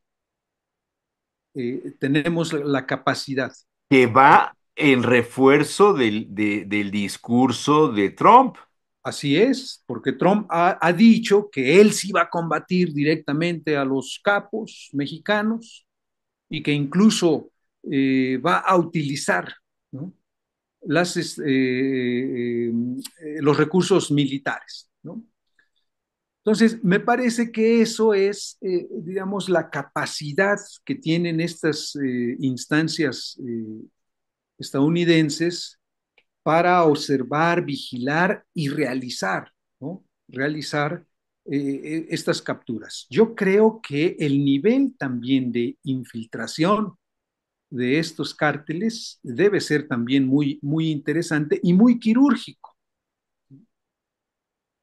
eh, tenemos la capacidad. Que va en refuerzo del, discurso de Trump. Así es, porque Trump ha, ha, dicho que él sí va a combatir directamente a los capos mexicanos y que incluso eh, va a utilizar eh, eh, los recursos militares. Entonces, me parece que eso es, digamos, la capacidad que tienen estas instancias estadounidenses para observar, vigilar y realizar, realizar estas capturas. Yo creo que el nivel también de infiltración de estos cárteles debe ser también muy, muy interesante y muy quirúrgico,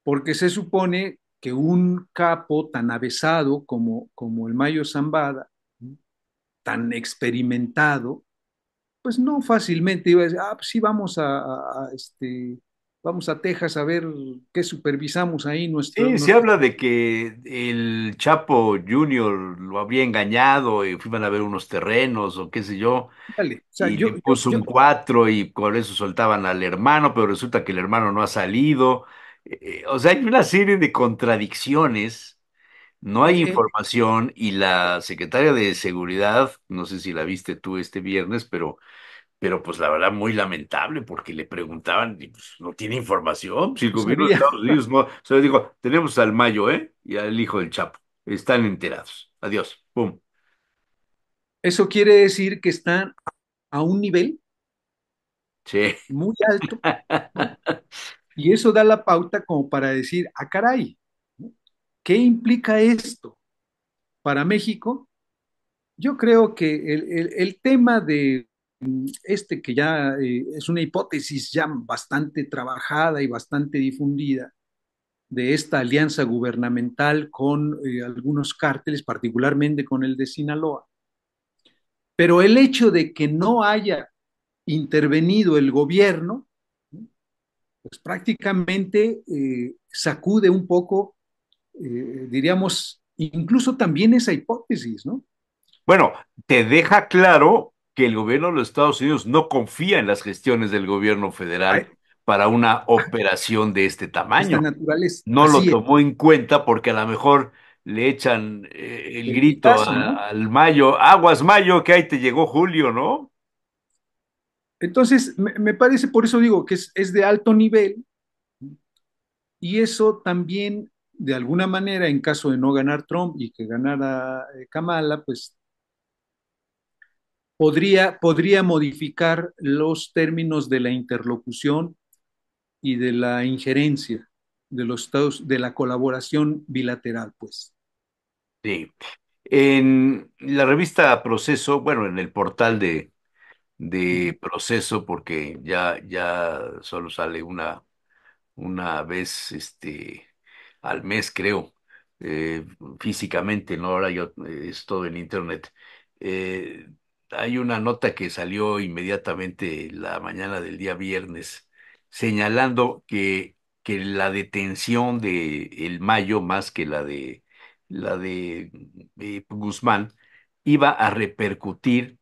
porque se supone que un capo tan avesado como, como el Mayo Zambada, tan experimentado, pues no fácilmente iba a decir, ah, pues sí, vamos a, a este, vamos a Texas a ver qué supervisamos ahí nuestro. Sí, se habla de que el Chapo Junior lo habría engañado y fueron a ver unos terrenos o qué sé yo. Dale, o sea, le puso un cuatro y por eso soltaban al hermano, pero resulta que el hermano no ha salido. Eh, eh, o sea, hay una serie de contradicciones. No hay información y la secretaria de Seguridad, no sé si la viste tú este viernes, pero pero pues la verdad muy lamentable porque le preguntaban y pues no tiene información. Si se le dijo, tenemos al Mayo, ¿eh? Y al hijo del Chapo. Están enterados. Adiós. Pum. Eso quiere decir que están a un nivel sí. muy alto. y eso da la pauta como para decir, ah, caray, ¿qué implica esto para México? Yo creo que el tema de este que ya eh, es una hipótesis ya bastante trabajada y bastante difundida de esta alianza gubernamental con eh, algunos cárteles, particularmente con el de Sinaloa. Pero el hecho de que no haya intervenido el gobierno, pues prácticamente eh, sacude un poco, diríamos, incluso también esa hipótesis, ¿no? Bueno, te deja claro que el gobierno de los Estados Unidos no confía en las gestiones del gobierno federal para una ah. operación de este tamaño. No lo tomó en cuenta porque a lo mejor le echan eh, el, grito al mayo, aguas mayo, que ahí te llegó julio, ¿no? Entonces, me, parece, por eso digo que es, de alto nivel y eso también, de alguna manera, en caso de no ganar Trump y que ganara eh, Kamala, pues podría, modificar los términos de la interlocución y de la injerencia de los estados, de la colaboración bilateral, pues. Sí. En la revista Proceso, bueno, en el portal de, Proceso, porque ya, ya solo sale una, una vez este, al mes, creo, eh, físicamente, ¿no? Ahora yo, eh, es todo en Internet. Eh, hay una nota que salió inmediatamente la mañana del día viernes señalando que, la detención de el Mayo más que la de la de eh, Guzmán iba a repercutir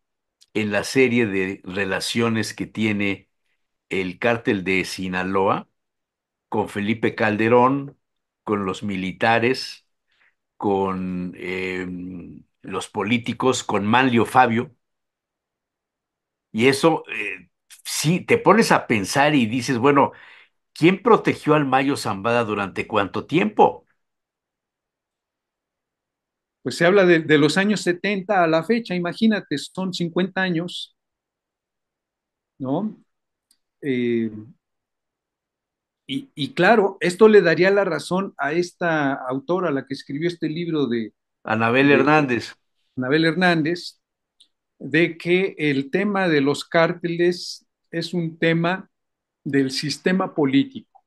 en la serie de relaciones que tiene el cártel de Sinaloa con Felipe Calderón, con los militares, con eh, los políticos, con Manlio Fabio, y eso, si eh, sí, te pones a pensar y dices, bueno, ¿quién protegió al Mayo Zambada durante cuánto tiempo? Pues se habla de, los años 70 a la fecha, imagínate, son 50 años, ¿no? Eh, y, claro, esto le daría la razón a esta autora, a la que escribió este libro de... Anabel Hernández. Anabel Hernández, de que el tema de los cárteles es un tema del sistema político,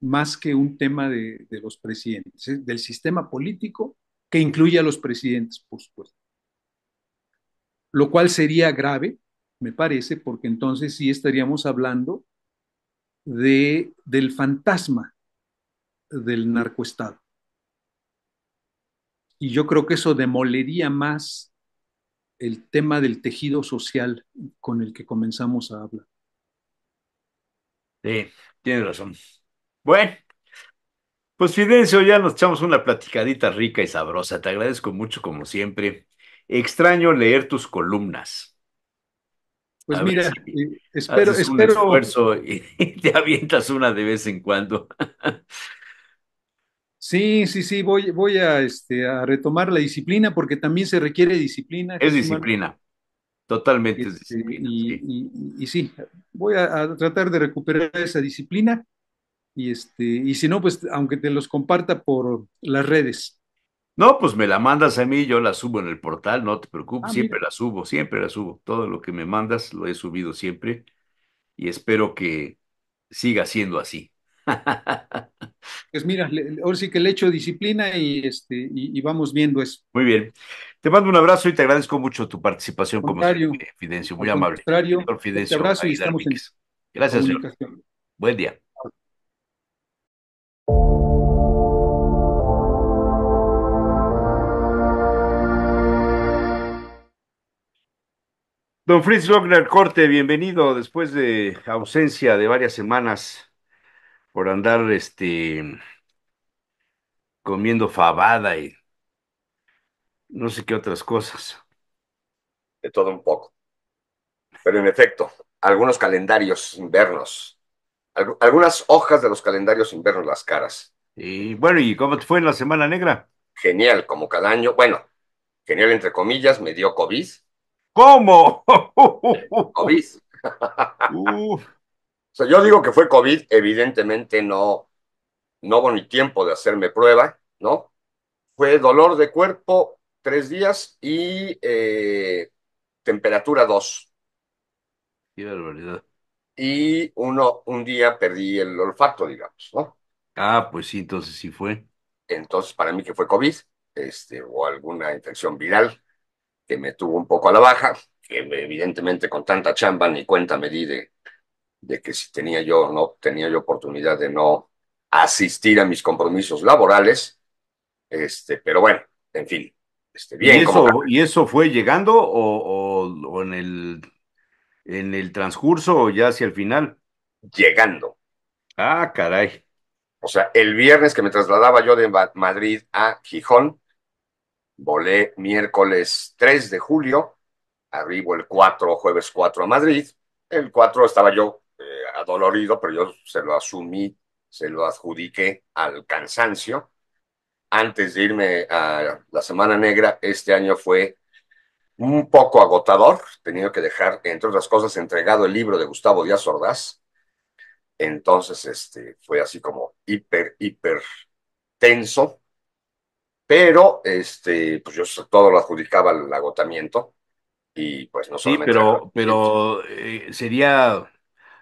más que un tema de, los presidentes, del sistema político que incluye a los presidentes, por supuesto. Lo cual sería grave, me parece, porque entonces sí estaríamos hablando de, del fantasma del narcoestado. Y yo creo que eso demolería más el tema del tejido social con el que comenzamos a hablar. Sí, tienes razón. Bueno, pues Fidencio, ya nos echamos una platicadita rica y sabrosa. Te agradezco mucho, como siempre. Extraño leer tus columnas. Pues mira, eh, espero, esfuerzo y te avientas una de vez en cuando. Sí, sí, sí, voy, voy a, este, a retomar la disciplina porque también se requiere disciplina. Es disciplina, totalmente es este, disciplina. Y sí. voy a, tratar de recuperar esa disciplina y, este, y si no, pues aunque te los comparta por las redes. No, pues me la mandas a mí, yo la subo en el portal, no te preocupes, ah, siempre la subo, siempre la subo. Todo lo que me mandas lo he subido siempre y espero que siga siendo así. Pues mira, ahora sí que le echo disciplina y, este, y, vamos viendo eso. Muy bien. Te mando un abrazo y te agradezco mucho tu participación como Fidencio, muy amable. Contrario, abrazo y estamos en Gracias, señor. Buen día. Don Fritz Wagner Corte, bienvenido después de ausencia de varias semanas por andar este comiendo fabada y no sé qué otras cosas. De todo un poco. Pero en efecto, algunos calendarios invernos, algunas hojas de los calendarios invernos, las caras. Y bueno, ¿y cómo fue la Semana Negra? Genial, como cada año. Bueno, genial entre comillas, me dio COVID. ¿Cómo? COVID sea, yo digo que fue COVID, evidentemente no, no hubo ni tiempo de hacerme prueba, ¿no? Fue dolor de cuerpo tres días y eh, temperatura dos. Qué barbaridad. Y uno, un día perdí el olfato, digamos, ¿no? Ah, pues sí, entonces sí fue. Entonces, para mí que fue COVID, este, o alguna infección viral que me tuvo un poco a la baja, que evidentemente con tanta chamba ni cuenta me di de, de que si tenía yo no tenía yo oportunidad de no asistir a mis compromisos laborales, este, pero bueno, en fin, este, bien. ¿Y eso, fue llegando o, en, el, en el transcurso o ya hacia el final? Llegando. Ah, caray. O sea, el viernes que me trasladaba yo de Madrid a Gijón, volé miércoles 3 de julio, arribo el 4, jueves 4 a Madrid, el 4 estaba yo eh, adolorido, pero yo se lo asumí, se lo adjudiqué al cansancio. Antes de irme a la Semana Negra, este año fue un poco agotador, tenido que dejar, entre otras cosas, entregado el libro de Gustavo Díaz Ordaz. Entonces, este, fue así como hiper, hiper tenso, pero este, pues yo todo lo adjudicaba al agotamiento y pues no Sí, pero, pero eh, sería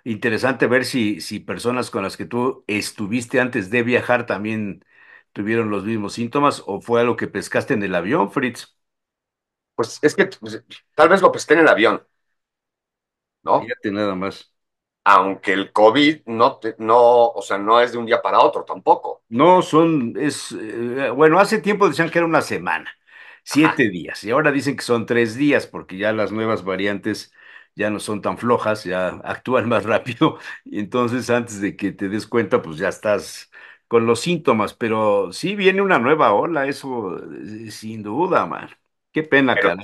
interesante ver si, si personas con las que tú estuviste antes de viajar también tuvieron los mismos síntomas o fue algo que pescaste en el avión, Fritz. Pues es que pues, tal vez lo pesqué en el avión, ¿no? Fíjate nada más. Aunque el COVID no, te, no, o sea, no es de un día para otro tampoco. No, son, es, eh, bueno, hace tiempo decían que era una semana, siete días, y ahora dicen que son tres días, porque ya las nuevas variantes ya no son tan flojas, ya actúan más rápido, y entonces antes de que te des cuenta, pues ya estás con los síntomas, pero sí viene una nueva ola, eso eh, sin duda, man. Qué pena, que...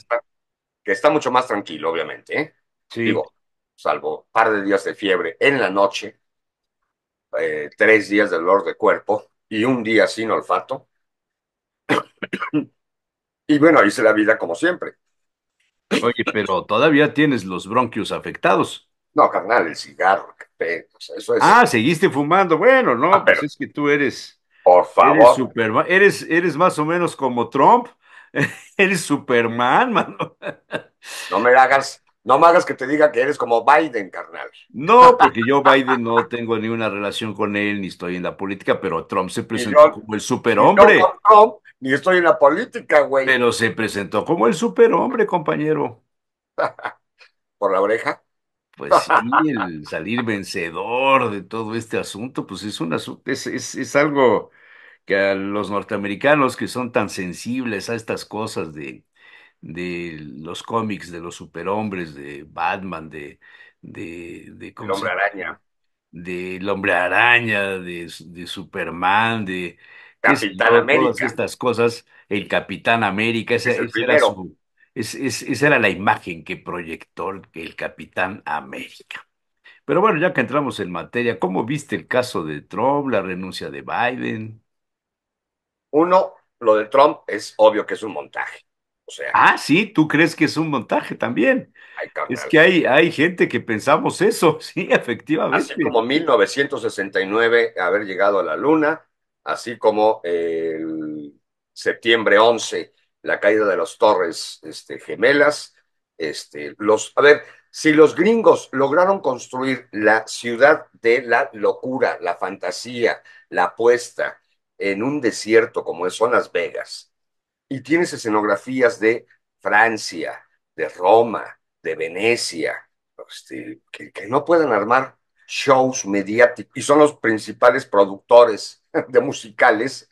que está mucho más tranquilo, obviamente, ¿eh? Sí. Digo, salvo un par de días de fiebre en la noche, eh, tres días de dolor de cuerpo y un día sin olfato. y bueno, hice la vida como siempre. Oye, pero todavía tienes los bronquios afectados. No, carnal, el cigarro, qué eso es... Ah, seguiste fumando. Bueno, no, ah, pues es que tú eres. Por favor. Eres, Superman, eres, eres más o menos como Trump. eres Superman, mano. no me hagas no me hagas que te diga que eres como Biden, carnal. No, porque yo Biden no tengo ni una relación con él, ni estoy en la política, pero Trump se presentó como el superhombre. No Trump, ni estoy en la política, güey. Pero se presentó como el superhombre, compañero. ¿Por la oreja? Pues sí, el salir vencedor de todo este asunto, pues es un asunto, es, es algo que a los norteamericanos que son tan sensibles a estas cosas de de los cómics, de los superhombres, de Batman, de... de, de El hombre araña. Del hombre araña, de, de Superman, de... Capitán América. Todas estas cosas, el Capitán América, esa, era, era la imagen que proyectó el Capitán América. Pero bueno, ya que entramos en materia, ¿cómo viste el caso de Trump, la renuncia de Biden? Uno, lo de Trump es obvio que es un montaje ah, sí, tú crees que es un montaje también. es que hay, hay gente que pensamos eso, sí, efectivamente. Así como 1969 haber llegado a la luna, así como el septiembre 11, la caída de las torres este, gemelas. Este, los, a ver, si los gringos lograron construir la ciudad de la locura, la fantasía, la apuesta en un desierto como son Las Vegas, y tienes escenografías de Francia, de Roma, de Venecia, este, que, no pueden armar shows mediáticos y son los principales productores de musicales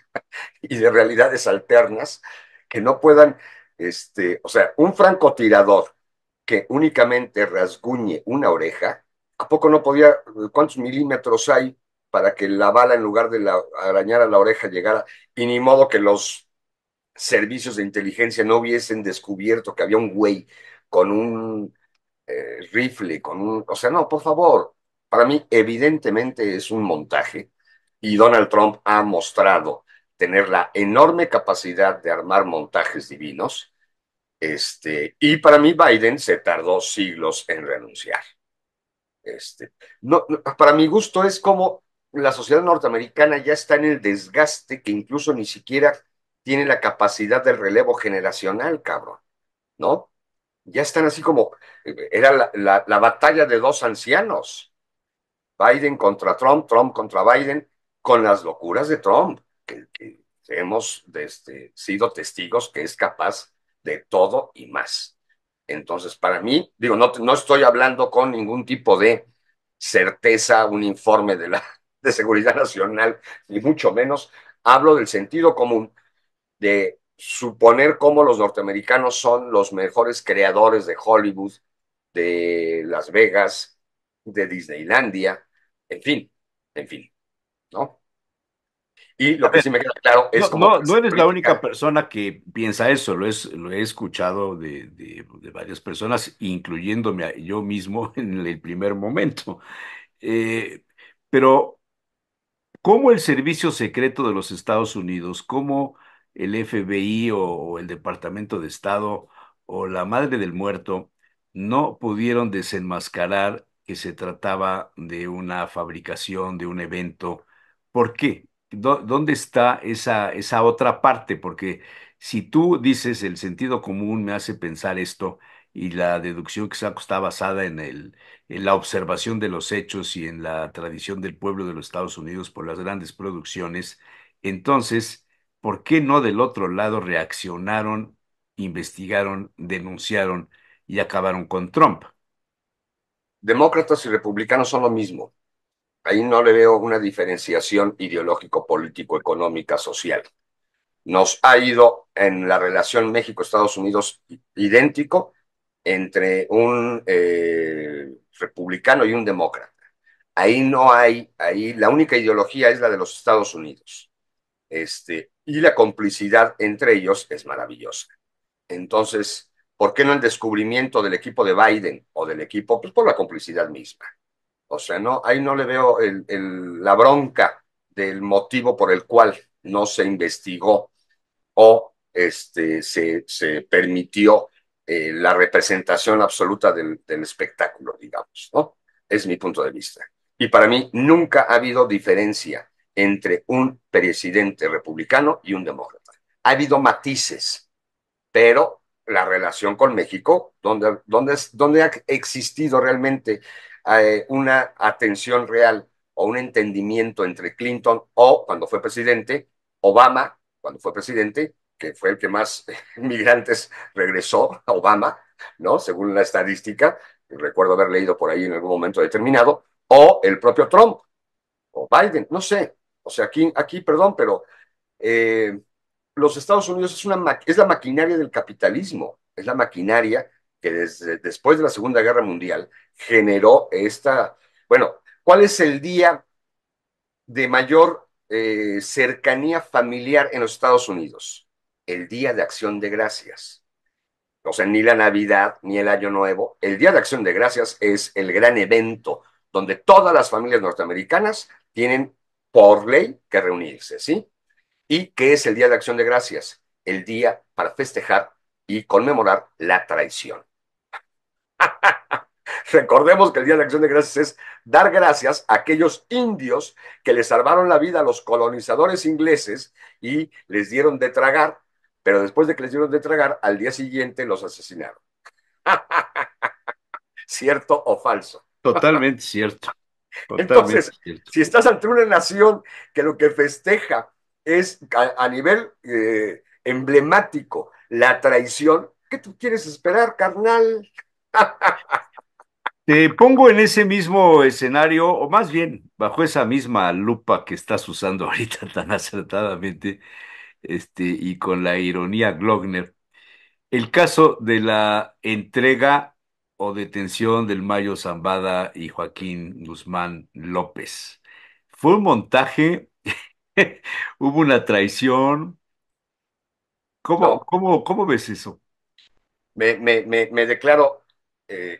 y de realidades alternas que no puedan, este, o sea, un francotirador que únicamente rasguñe una oreja, ¿a poco no podía, cuántos milímetros hay para que la bala en lugar de la, arañar a la oreja llegara? Y ni modo que los servicios de inteligencia no hubiesen descubierto que había un güey con un eh, rifle, con un... O sea, no, por favor, para mí evidentemente es un montaje y Donald Trump ha mostrado tener la enorme capacidad de armar montajes divinos. Este, y para mí Biden se tardó siglos en renunciar. Este, para mi gusto es como la sociedad norteamericana ya está en el desgaste que incluso ni siquiera tiene la capacidad del relevo generacional, cabrón, ¿no? Ya están así como, era la, batalla de dos ancianos, Biden contra Trump, Trump contra Biden, con las locuras de Trump, que, hemos este, sido testigos que es capaz de todo y más. Entonces, para mí, digo, no, no estoy hablando con ningún tipo de certeza, un informe de la de seguridad nacional, ni mucho menos, hablo del sentido común de suponer cómo los norteamericanos son los mejores creadores de Hollywood, de Las Vegas, de Disneylandia, en fin, en fin, ¿no? Y lo que sí me queda claro es como no, eres la única persona que piensa eso, lo, he escuchado de, varias personas, incluyéndome yo mismo en el primer momento. Eh, pero, ¿cómo el servicio secreto de los Estados Unidos, cómo el FBI o, el Departamento de Estado o la madre del muerto no pudieron desenmascarar que se trataba de una fabricación, de un evento. ¿Por qué? ¿Dónde está esa, esa otra parte? Porque si tú dices el sentido común me hace pensar esto y la deducción que saco está basada en, el, en la observación de los hechos y en la tradición del pueblo de los Estados Unidos por las grandes producciones, entonces ¿por qué no del otro lado reaccionaron, investigaron, denunciaron y acabaron con Trump? Demócratas y republicanos son lo mismo. Ahí no le veo una diferenciación ideológico, político, económica, social. Nos ha ido en la relación México-Estados Unidos idéntico entre un eh, republicano y un demócrata. Ahí no hay, ahí la única ideología es la de los Estados Unidos. Este, y la complicidad entre ellos es maravillosa. Entonces, ¿por qué no el descubrimiento del equipo de Biden o del equipo? Pues por la complicidad misma. O sea, no, ahí no le veo la bronca del motivo por el cual no se investigó o este, se, permitió eh, la representación absoluta del, del espectáculo, digamos, ¿no? Es mi punto de vista. Y para mí nunca ha habido diferencia entre un presidente republicano y un demócrata. Ha habido matices, pero la relación con México, donde, donde, donde ha existido realmente eh, una atención real o un entendimiento entre Clinton o cuando fue presidente, Obama, cuando fue presidente, que fue el que más migrantes regresó, a Obama, ¿no? Según la estadística, recuerdo haber leído por ahí en algún momento determinado, o el propio Trump, o Biden, no sé, o sea, aquí, aquí perdón, pero eh, los Estados Unidos es, una, es la maquinaria del capitalismo, es la maquinaria que después de la Segunda Guerra Mundial generó esta... Bueno, ¿cuál es el día de mayor eh, cercanía familiar en los Estados Unidos? El Día de Acción de Gracias. O sea, ni la Navidad ni el Año Nuevo. El Día de Acción de Gracias es el gran evento donde todas las familias norteamericanas tienen por ley que reunirse, ¿sí? ¿Y qué es el Día de Acción de Gracias? El día para festejar y conmemorar la traición. Recordemos que el Día de Acción de Gracias es dar gracias a aquellos indios que le salvaron la vida a los colonizadores ingleses y les dieron de tragar, pero después de que les dieron de tragar, al día siguiente los asesinaron. ¿Cierto o falso? Totalmente cierto. Entonces, si estás ante una nación que lo que festeja es a, nivel eh, emblemático la traición, ¿qué tú quieres esperar, carnal? Te pongo en ese mismo escenario, o más bien bajo esa misma lupa que estás usando ahorita tan acertadamente, este, y con la ironía Glockner, el caso de la entrega o detención del Mayo Zambada y Joaquín Guzmán López. Fue un montaje, hubo una traición. ¿Cómo, cómo, cómo ves eso? Me, declaro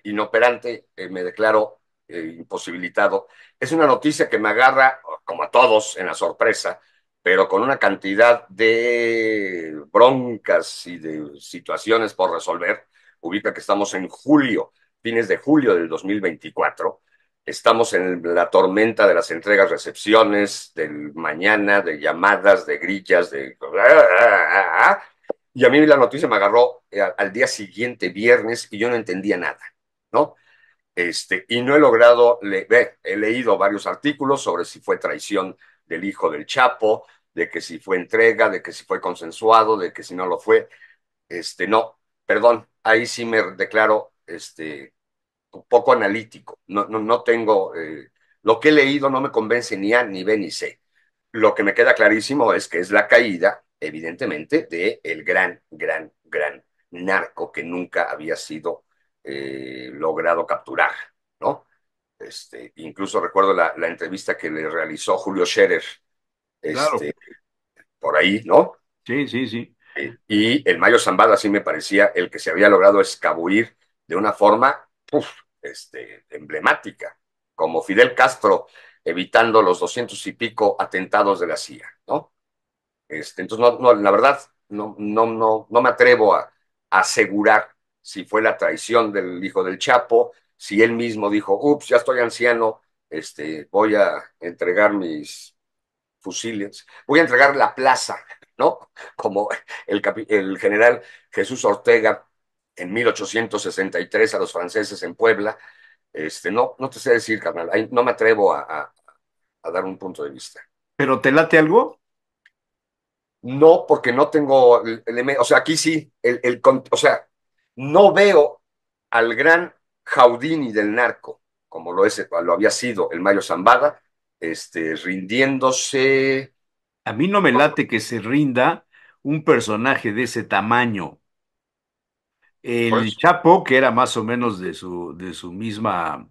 inoperante, me declaro eh, eh, eh, imposibilitado. Es una noticia que me agarra, como a todos, en la sorpresa, pero con una cantidad de broncas y de situaciones por resolver ubica que estamos en julio, fines de julio del 2024. Estamos en la tormenta de las entregas, recepciones, del mañana, de llamadas, de grillas, de... Y a mí la noticia me agarró eh, al día siguiente, viernes, y yo no entendía nada, ¿no? Este, y no he logrado, leer he leído varios artículos sobre si fue traición del hijo del Chapo, de que si fue entrega, de que si fue consensuado, de que si no lo fue. Este, no, perdón, ahí sí me declaro este, poco analítico. No, no, no tengo, eh, lo que he leído no me convence ni A, ni B, ni C. Lo que me queda clarísimo es que es la caída, evidentemente, de el gran, gran, gran narco que nunca había sido eh, logrado capturar, ¿no? Este, incluso recuerdo la, entrevista que le realizó Julio Scherer este, por ahí, ¿no? Sí, sí, sí y el Mayo Zambada así me parecía el que se había logrado escabullir de una forma este, emblemática, como Fidel Castro evitando los doscientos y pico atentados de la CIA, ¿no? Este, entonces, no, la verdad, no, no, no, me atrevo a, asegurar si fue la traición del hijo del Chapo, si él mismo dijo, ups, ya estoy anciano, este, voy a entregar mis fusiles, voy a entregar la plaza ¿no? Como el, general Jesús Ortega en 1863 a los franceses en Puebla. Este, no, no te sé decir, carnal, no me atrevo a, dar un punto de vista. ¿Pero te late algo? No, porque no tengo o sea, aquí sí, el, o sea, no veo al gran Jaudini del narco, como lo, lo había sido el Mario Zambada, este, rindiéndose a mí no me late que se rinda un personaje de ese tamaño. El pues Chapo, que era más o menos de su, de su misma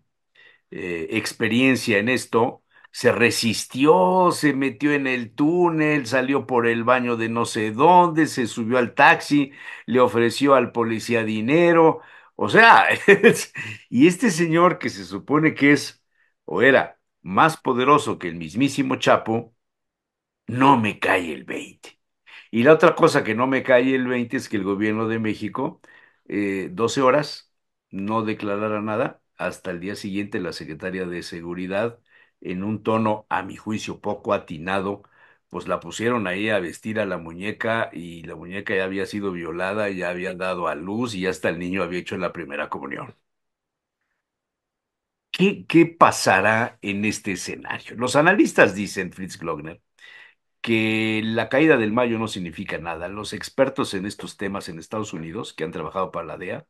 eh, experiencia en esto, se resistió, se metió en el túnel, salió por el baño de no sé dónde, se subió al taxi, le ofreció al policía dinero. O sea, y este señor que se supone que es o era más poderoso que el mismísimo Chapo, no me cae el 20. Y la otra cosa que no me cae el 20 es que el gobierno de México, 12 eh, horas, no declarara nada hasta el día siguiente la secretaria de Seguridad, en un tono, a mi juicio, poco atinado, pues la pusieron ahí a vestir a la muñeca y la muñeca ya había sido violada, ya había dado a luz y hasta el niño había hecho la primera comunión. ¿Qué, qué pasará en este escenario? Los analistas dicen, Fritz Glockner, que la caída del mayo no significa nada. Los expertos en estos temas en Estados Unidos, que han trabajado para la DEA,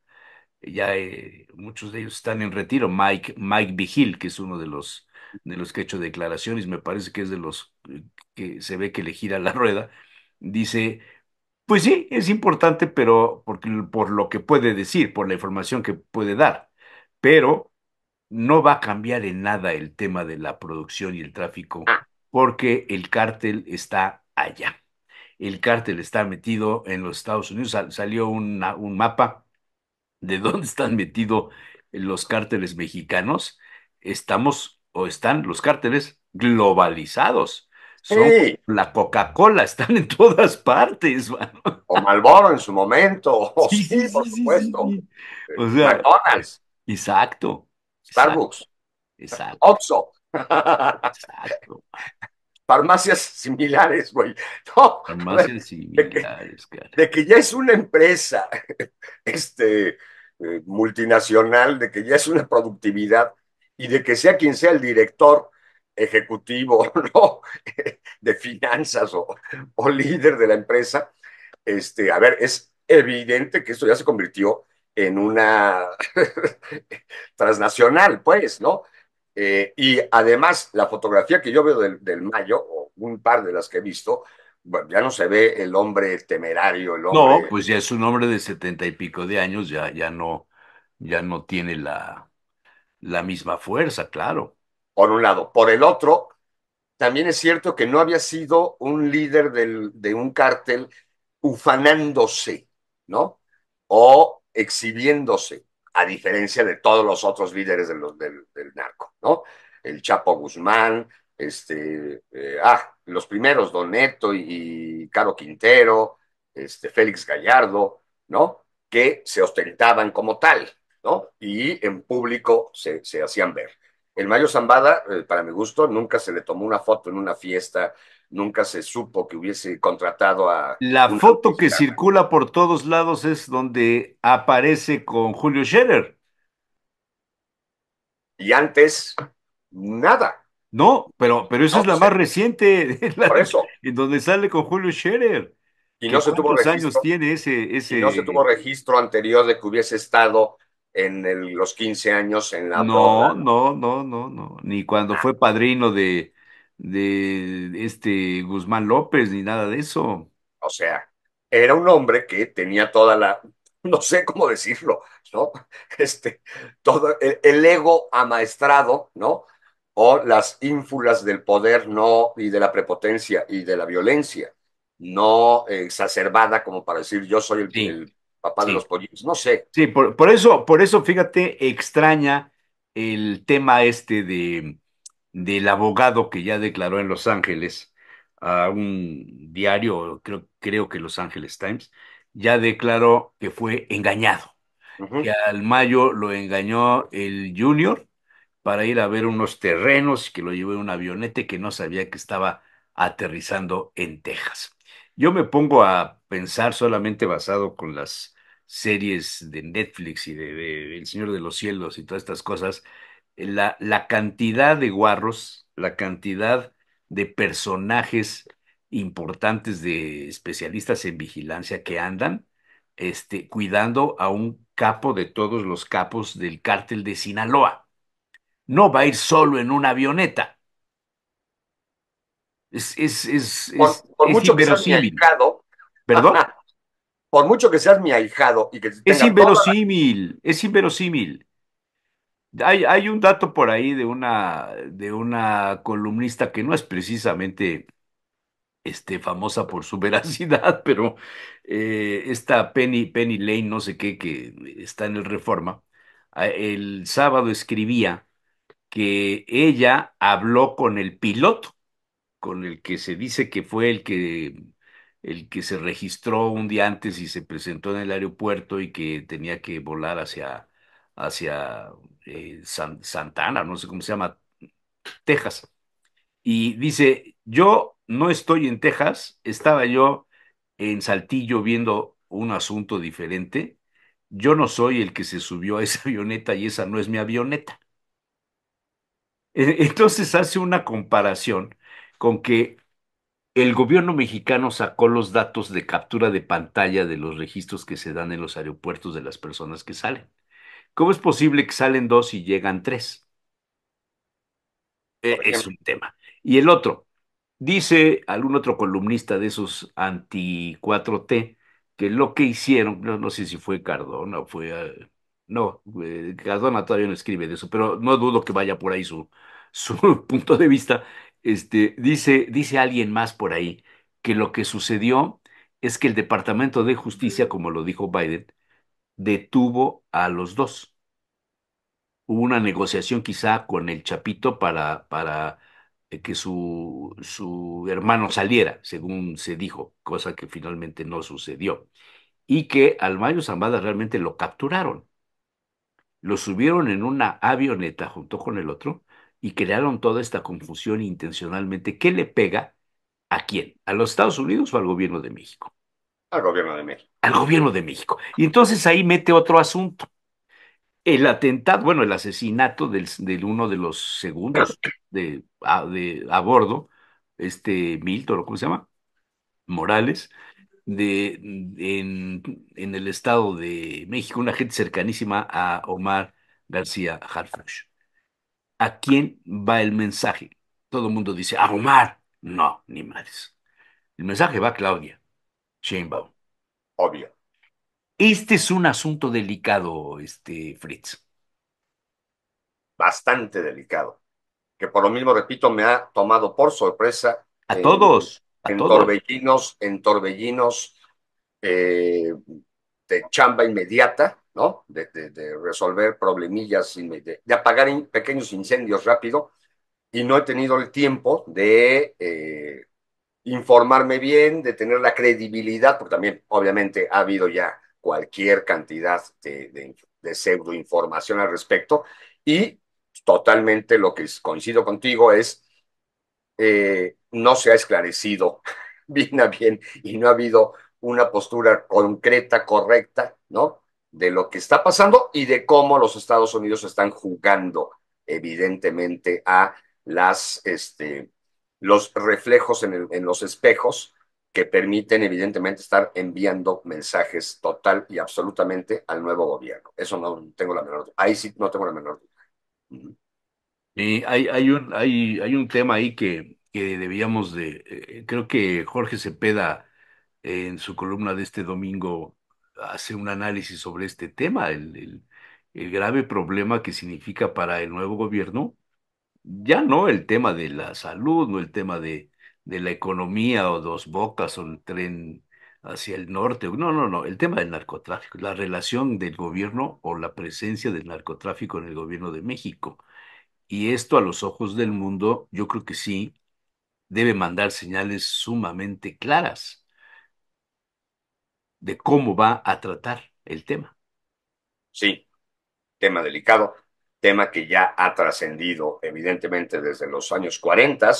ya eh, muchos de ellos están en retiro. Mike, Mike Vigil, que es uno de los, de los que ha hecho declaraciones, me parece que es de los eh, que se ve que le gira la rueda, dice, pues sí, es importante, pero por lo que puede decir, por la información que puede dar, pero no va a cambiar en nada el tema de la producción y el tráfico ah, porque el cártel está allá. El cártel está metido en los Estados Unidos. salió un mapa de dónde están metidos los cárteles mexicanos. Estamos o están los cárteles globalizados. la Coca-Cola, están en todas partes. O Malboro en su momento. sí, por supuesto. Eh, o sea, McDonald's. Exacto. Starbucks. Exacto. Oxxo. Exacto. Farmacias similares, güey. Farmacias de, similares, de que, ya es una empresa este, eh, multinacional, de que ya es una productividad y de que sea quien sea el director ejecutivo, De finanzas o, o líder de la empresa. Este, a ver, es evidente que esto ya se convirtió en una transnacional, pues, ¿no? Eh, y además, la fotografía que yo veo del, mayo, o un par de las que he visto, ya no se ve el hombre temerario, el hombre. No, pues ya es un hombre de setenta y pico de años, ya, ya no, ya no tiene la, la misma fuerza, claro. Por un lado. Por el otro, también es cierto que no había sido un líder de un cártel ufanándose, ¿no? O exhibiéndose a diferencia de todos los otros líderes de los, del, narco, ¿no? El Chapo Guzmán, este, eh, ah, los primeros, Don Neto y, Caro Quintero, este, Félix Gallardo, ¿no? Que se ostentaban como tal, ¿no? Y en público se, hacían ver. El Mayo Zambada, eh, para mi gusto, nunca se le tomó una foto en una fiesta, nunca se supo que hubiese contratado a... La foto que circula por todos lados es donde aparece con Julio Scherer. Y antes, nada. No, pero, pero esa es la más reciente, por eso. en donde sale con Julio Scherer. Y no se tuvo registro, años tiene ese, ese... no se tuvo registro anterior de que hubiese estado en los 15 años en la... No, no, no, no, no, ni cuando ah. fue padrino de, de este Guzmán López ni nada de eso. O sea, era un hombre que tenía toda la, no sé cómo decirlo, ¿no? Este, todo el, ego amaestrado, ¿no? O las ínfulas del poder, no, y de la prepotencia y de la violencia, no exacerbada como para decir yo soy el, papá de los pollitos, no sé. Sí, por, eso, por eso, fíjate, extraña el tema este de del abogado que ya declaró en Los Ángeles a un diario, creo, que Los Ángeles Times, ya declaró que fue engañado, que al mayo lo engañó el junior para ir a ver unos terrenos, que lo llevó en un avionete que no sabía que estaba aterrizando en Texas. Yo me pongo a pensar solamente basado con las series de Netflix y de El Señor de los Cielos y todas estas cosas, la, cantidad de guarros, la cantidad de personajes importantes de especialistas en vigilancia que andan este, cuidando a un capo de todos los capos del cártel de Sinaloa. No va a ir solo en una avioneta. Es, es, es, inverosímil. Que ¿Perdón? Por mucho que seas mi ahijado y es inverosímil, es inverosímil. Hay, un dato por ahí de una, de una columnista que no es precisamente este, famosa por su veracidad, pero eh, esta Penny, Penny Lane, no sé qué, que está en el Reforma, el sábado escribía que ella habló con el piloto, con el que se dice que fue el que, el que se registró un día antes y se presentó en el aeropuerto y que tenía que volar hacia hacia eh, Santana, no sé cómo se llama, Texas. Y dice, yo no estoy en Texas, estaba yo en Saltillo viendo un asunto diferente, yo no soy el que se subió a esa avioneta y esa no es mi avioneta. E-, entonces hace una comparación con que el gobierno mexicano sacó los datos de captura de pantalla de los registros que se dan en los aeropuertos de las personas que salen. ¿Cómo es posible que salen dos y llegan tres? E, es un tema. Y el otro, dice algún otro columnista de esos anti-4T que lo que hicieron, no, sé si fue Cardona o fue... Eh, no, eh, Cardona todavía no escribe de eso, pero no dudo que vaya por ahí su, su punto de vista. Este, dice, dice alguien más por ahí que lo que sucedió es que el Departamento de Justicia, como lo dijo Biden, detuvo a los dos. Hubo una negociación quizá con el Chapito para, para eh, que su, su hermano saliera, según se dijo, cosa que finalmente no sucedió. Y que al Mayo Zambada realmente lo capturaron. Lo subieron en una avioneta junto con el otro y crearon toda esta confusión intencionalmente ¿Qué le pega a quién, a los Estados Unidos o al gobierno de México. Al gobierno de México. Al gobierno de México. Y entonces ahí mete otro asunto. El atentado, bueno, el asesinato del, uno de los segundos de a, bordo, este Milton, ¿cómo se llama? Morales, de, en, el Estado de México, una gente cercanísima a Omar García Harfush. ¿A quién va el mensaje? Todo el mundo dice, a Omar. No, ni madres. El mensaje va a Claudia. Obvio. Este es un asunto delicado, este Fritz. Bastante delicado. Que por lo mismo, repito, me ha tomado por sorpresa. A todos. en torbellinos, en torbellinos eh, de chamba inmediata, ¿no? De, resolver problemillas, de, de apagar pequeños incendios rápido. Y no he tenido el tiempo de eh, informarme bien, de tener la credibilidad, porque también obviamente ha habido ya cualquier cantidad de, de, pseudoinformación al respecto. Y totalmente lo que coincido contigo es, eh, no se ha esclarecido bien a bien y no ha habido una postura concreta, correcta, ¿no? De lo que está pasando y de cómo los Estados Unidos están jugando, evidentemente, a las, este, los reflejos en, el, en los espejos que permiten evidentemente estar enviando mensajes total y absolutamente al nuevo gobierno. Eso no tengo la menor duda. Ahí sí no tengo la menor duda. Y hay, hay, un, hay, hay un tema ahí que, que debíamos de, eh, creo que Jorge Cepeda eh, en su columna de este domingo hace un análisis sobre este tema, el, el grave problema que significa para el nuevo gobierno ya no el tema de la salud, no el tema de, la economía o dos bocas o el tren hacia el norte. No, no, no, el tema del narcotráfico, la relación del gobierno o la presencia del narcotráfico en el gobierno de México. Y esto a los ojos del mundo, yo creo que sí, debe mandar señales sumamente claras de cómo va a tratar el tema. Sí, tema delicado tema que ya ha trascendido evidentemente desde los años 40,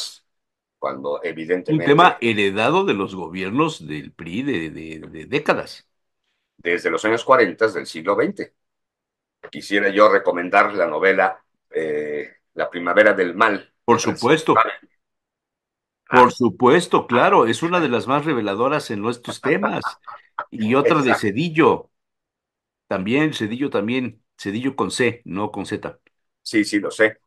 cuando evidentemente... Un tema heredado de los gobiernos del PRI de, décadas. Desde los años 40 del siglo XX. Quisiera yo recomendar la novela eh, La primavera del mal. Por supuesto. Por supuesto, claro, es una de las más reveladoras en nuestros temas. Y otra de Cedillo. También, Cedillo también Cedillo con C, no con Z. Sí, sí, lo sé.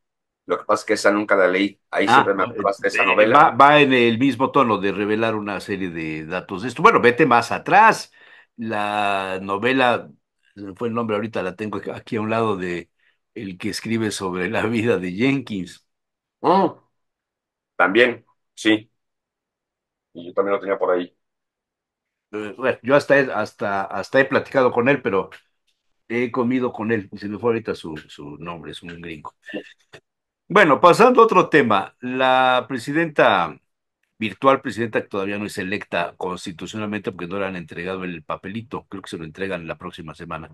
Lo que pasa es que esa nunca la leí. Ahí siempre ah, me eh, esa eh, novela. Va, en el mismo tono de revelar una serie de datos esto. Bueno, vete más atrás. La novela, fue el nombre ahorita, la tengo aquí a un lado de el que escribe sobre la vida de Jenkins. Mm. también, sí. Y yo también lo tenía por ahí. Eh, yo hasta, hasta, hasta he platicado con él, pero he comido con él, se me fue ahorita su, nombre, es un gringo. Bueno, pasando a otro tema, la presidenta virtual presidenta que todavía no es electa constitucionalmente porque no le han entregado el papelito, creo que se lo entregan la próxima semana.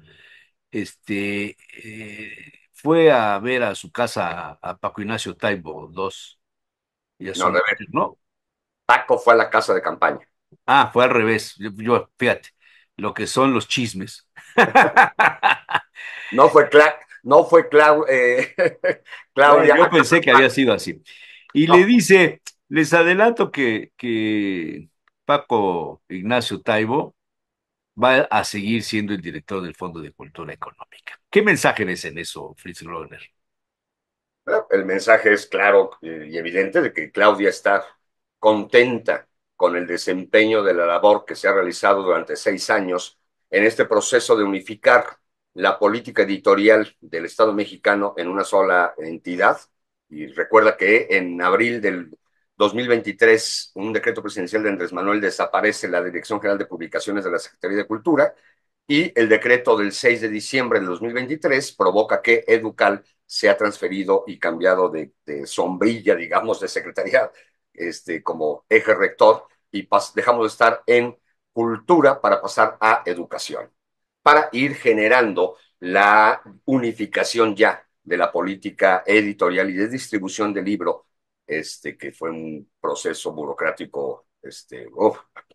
Este eh, fue a ver a su casa a Paco Ignacio Taibo dos y no, Paco fue a la casa de campaña. Ah, fue al revés. yo, fíjate, lo que son los chismes no fue, no fue eh, Claudia. yo pensé que había sido así. Y le dice, les adelanto que, que Paco Ignacio Taibo va a seguir siendo el director del Fondo de Cultura Económica. ¿Qué mensaje es en eso, Fritz Groener? El mensaje es claro eh, y evidente de que Claudia está contenta con el desempeño de la labor que se ha realizado durante seis años en este proceso de unificar la política editorial del Estado mexicano en una sola entidad. Y recuerda que en abril del 2023, un decreto presidencial de Andrés Manuel desaparece la Dirección General de Publicaciones de la Secretaría de Cultura y el decreto del 6 de diciembre del 2023 provoca que Educal se ha transferido y cambiado de, sombrilla, digamos, de secretaría, este, como eje rector, y dejamos de estar en cultura para pasar a educación, para ir generando la unificación ya de la política editorial y de distribución del libro, este, que fue un proceso burocrático este,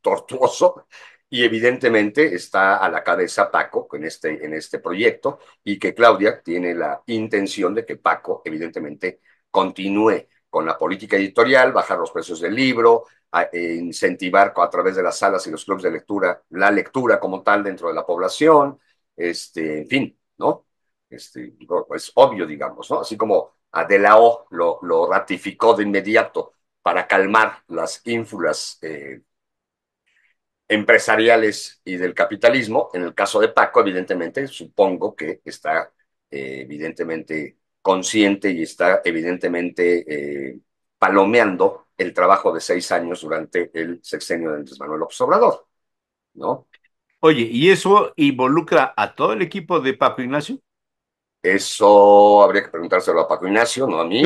tortuoso, y evidentemente está a la cabeza Paco este, en este proyecto y que Claudia tiene la intención de que Paco evidentemente continúe con la política editorial, bajar los precios del libro, e incentivar a través de las salas y los clubes de lectura la lectura como tal dentro de la población, este, en fin, ¿no? Este, es obvio, digamos, ¿no? Así como Adelao lo, lo ratificó de inmediato para calmar las ínfulas eh, empresariales y del capitalismo. En el caso de Paco, evidentemente, supongo que está eh, evidentemente consciente y está evidentemente eh, palomeando el trabajo de seis años durante el sexenio de Andrés Manuel López Obrador, ¿no? Oye, ¿y eso involucra a todo el equipo de Paco Ignacio? Eso habría que preguntárselo a Paco Ignacio, no a mí.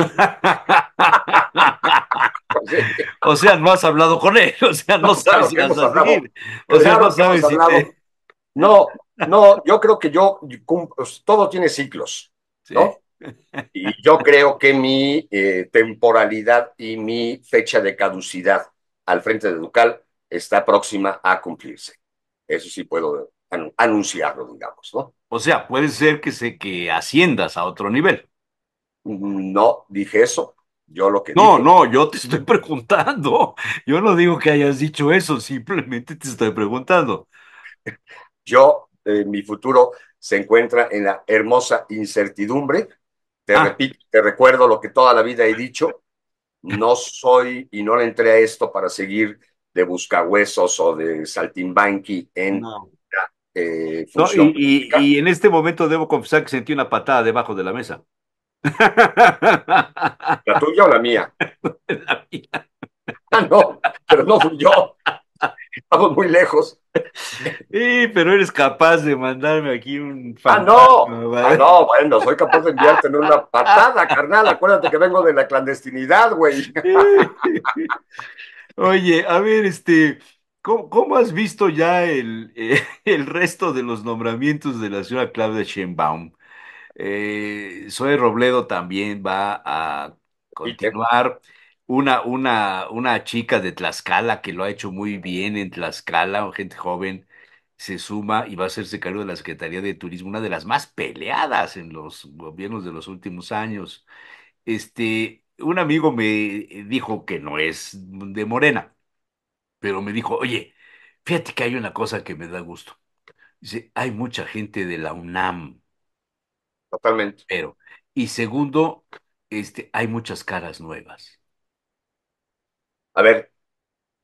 o sea, no has hablado con él, o sea, no, sabes O sea, no sabes si No, no, yo creo que yo, todo tiene ciclos, ¿no? Y yo creo que mi eh, temporalidad y mi fecha de caducidad al frente de Ducal está próxima a cumplirse. Eso sí puedo anunciarlo, digamos, ¿no? O sea, puede ser que, se, que asciendas a otro nivel. Mm, no, dije eso. Yo lo que no, no, yo te estoy preguntando. Yo no digo que hayas dicho eso, simplemente te estoy preguntando. Yo, eh, mi futuro se encuentra en la hermosa incertidumbre te ah. repito, te recuerdo lo que toda la vida he dicho. No soy y no le entré a esto para seguir de buscahuesos o de saltimbanqui en eh, y, en este momento debo confesar que sentí una patada debajo de la mesa. ¿La tuya o la mía? La mía. Ah, no, pero no fui yo. Estamos muy lejos. Sí, pero eres capaz de mandarme aquí un. Fantasma, ah, no. Ah, no, bueno, soy capaz de enviarte en una patada, carnal. Acuérdate que vengo de la clandestinidad, güey. Oye, a ver, este. ¿Cómo, has visto ya el, eh, el resto de los nombramientos de la señora Claudia Sheinbaum? Eh, Zoe Robledo también va a continuar una, una, una chica de Tlaxcala que lo ha hecho muy bien en Tlaxcala, gente joven, se suma y va a hacerse cargo de la Secretaría de Turismo, una de las más peleadas en los gobiernos de los últimos años. Este, un amigo me dijo que no es de Morena, pero me dijo, oye, fíjate que hay una cosa que me da gusto. Dice, hay mucha gente de la UNAM, Totalmente. pero, y segundo, este, hay muchas caras nuevas. A ver,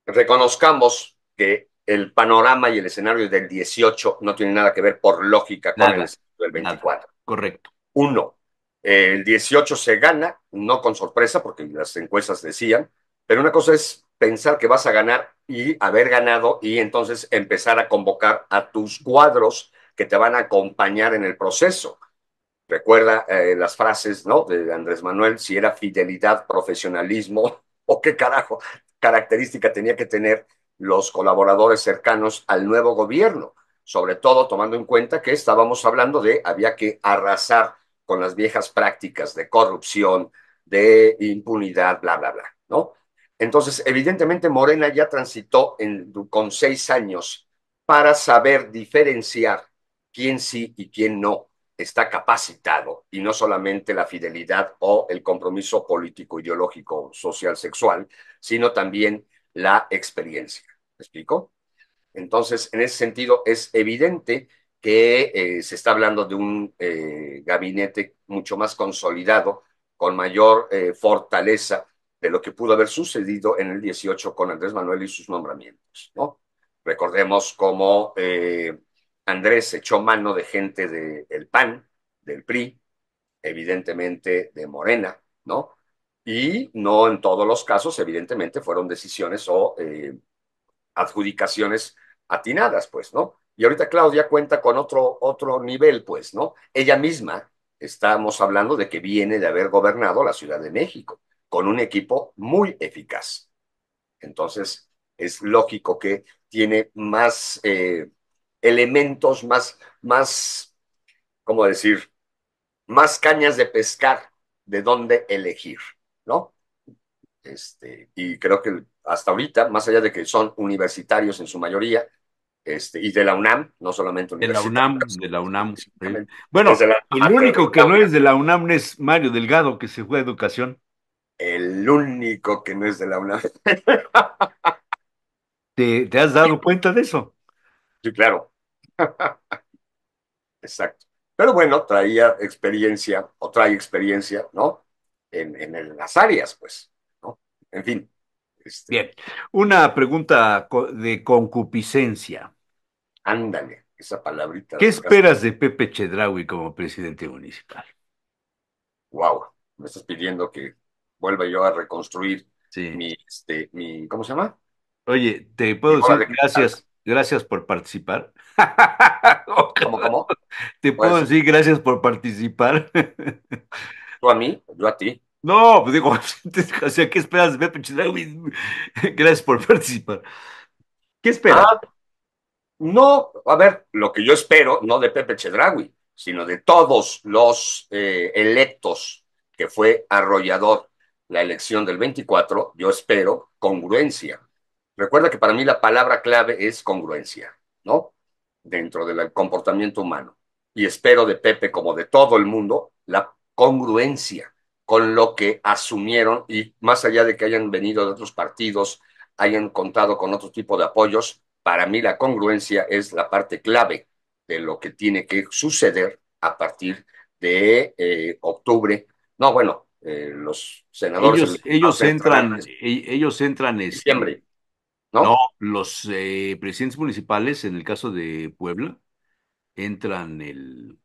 reconozcamos que el panorama y el escenario del 18 no tiene nada que ver por lógica con el escenario del 24. correcto. Uno, el 18 se gana, no con sorpresa, porque las encuestas decían, pero una cosa es pensar que vas a ganar y haber ganado y entonces empezar a convocar a tus cuadros que te van a acompañar en el proceso. Recuerda eh, las frases ¿no? de Andrés Manuel, si era fidelidad, profesionalismo o qué carajo característica tenía que tener los colaboradores cercanos al nuevo gobierno, sobre todo tomando en cuenta que estábamos hablando de había que arrasar con las viejas prácticas de corrupción, de impunidad, bla, bla, bla, ¿no? Entonces, evidentemente Morena ya transitó en, con seis años para saber diferenciar quién sí y quién no está capacitado y no solamente la fidelidad o el compromiso político, ideológico, social, sexual, sino también la experiencia. ¿Me explico? Entonces, en ese sentido, es evidente que eh, se está hablando de un eh, gabinete mucho más consolidado, con mayor eh, fortaleza de lo que pudo haber sucedido en el 18 con Andrés Manuel y sus nombramientos, ¿no? Recordemos cómo Andrés echó mano de gente de, del PAN, del PRI, evidentemente de Morena, ¿no? Y no en todos los casos, evidentemente, fueron decisiones o eh, adjudicaciones atinadas, pues, ¿no? Y ahorita Claudia cuenta con otro, otro nivel, pues, ¿no? Ella misma, estamos hablando de que viene de haber gobernado la Ciudad de México, con un equipo muy eficaz. Entonces, es lógico que tiene más eh, elementos, más, más, ¿cómo decir? Más cañas de pescar de dónde elegir, ¿no? Este, y creo que hasta ahorita, más allá de que son universitarios en su mayoría, este, y de la UNAM, no solamente de la UNAM, de la UNAM. Bueno, el único que no es de la UNAM es Mario Delgado, que se fue a educación. El único que no es de la UNAM. ¿Te, has dado cuenta de eso? Sí, claro. Exacto. Pero bueno, traía experiencia o trae experiencia, ¿no? En, las áreas, pues, ¿no? En fin. Este. Bien, una pregunta de concupiscencia. Ándale, esa palabrita. ¿Qué esperas de Pepe Chedraui como presidente municipal? Wow, me estás pidiendo que vuelva yo a reconstruir mi, este, mi, ¿cómo se llama? Oye, te puedo decir gracias, gracias por participar. ¿Cómo, cómo? Te pues puedo decir gracias por participar. ¿Tú a mí? Yo a ti. No, pues digo, o sea, ¿qué esperas? Gracias por participar. ¿Qué esperas? Ah, no, a ver, lo que yo espero, no de Pepe Chedragui, sino de todos los eh, electos, que fue arrollador la elección del 24, yo espero congruencia Recuerda que para mí la palabra clave es congruencia, ¿no? Dentro del comportamiento humano. Y espero de Pepe, como de todo el mundo, la congruencia con lo que asumieron y más allá de que hayan venido de otros partidos, hayan contado con otro tipo de apoyos, para mí la congruencia es la parte clave de lo que tiene que suceder a partir de eh, octubre. No, bueno, eh, los senadores... Ellos, entran, e, ellos entran en este, diciembre. ¿no? los eh, presidentes municipales, en el caso de Puebla, entran el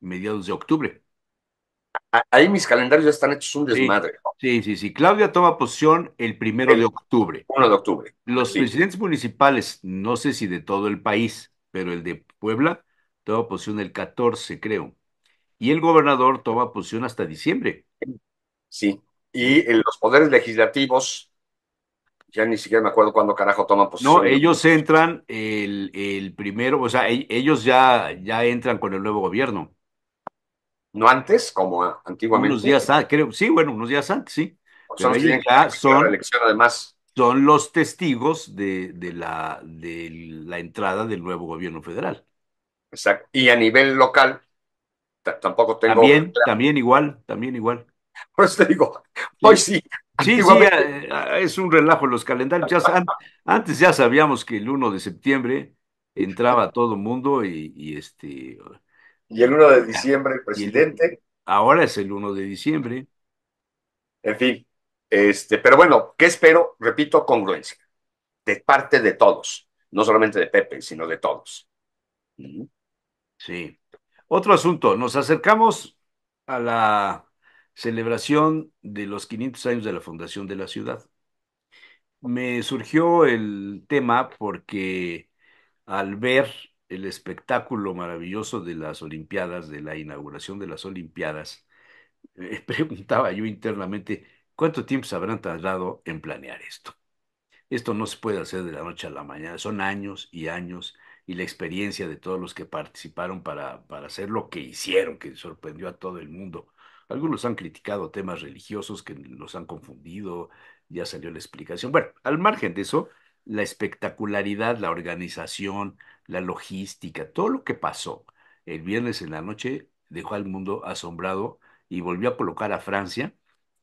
mediados de octubre. Ahí mis calendarios ya están hechos un desmadre. Sí, sí, sí, Claudia toma posición el primero de octubre. 1 de octubre. Los presidentes municipales, no sé si de todo el país, pero el de Puebla toma posición el 14, creo. Y el gobernador toma posición hasta diciembre. Sí, y los poderes legislativos ya ni siquiera me acuerdo cuándo carajo toman posición. No, ellos entran el, primero, o sea, e-, ellos ya, ya entran con el nuevo gobierno. ¿No antes? Como antiguamente. Unos días antes, creo, sí, bueno, unos días antes, sí. son, son los testigos de, la, de la entrada del nuevo gobierno federal. Exacto. Y a nivel local, tampoco tengo. También, también igual, también igual. Por eso te digo, hoy sí, Sí, eh, es un relajo los calendarios. antes ya sabíamos que el 1 de septiembre entraba todo mundo y, este... Y el 1 de diciembre el presidente. ahora es el 1 de diciembre. En fin, este, pero bueno, ¿qué espero? Repito, congruencia. De parte de todos, no solamente de Pepe, sino de todos. Sí. Otro asunto, nos acercamos a la celebración de los 500 años de la fundación de la ciudad. Me surgió el tema porque al ver el espectáculo maravilloso de las Olimpiadas, de la inauguración de las Olimpiadas, me eh, preguntaba yo internamente, ¿cuánto tiempo se habrán tardado en planear esto? Esto no se puede hacer de la noche a la mañana, son años y años y la experiencia de todos los que participaron para, para hacer lo que hicieron, que sorprendió a todo el mundo algunos han criticado temas religiosos que los han confundido, ya salió la explicación. Bueno, al margen de eso, la espectacularidad, la organización, la logística, todo lo que pasó el viernes en la noche dejó al mundo asombrado y volvió a colocar a Francia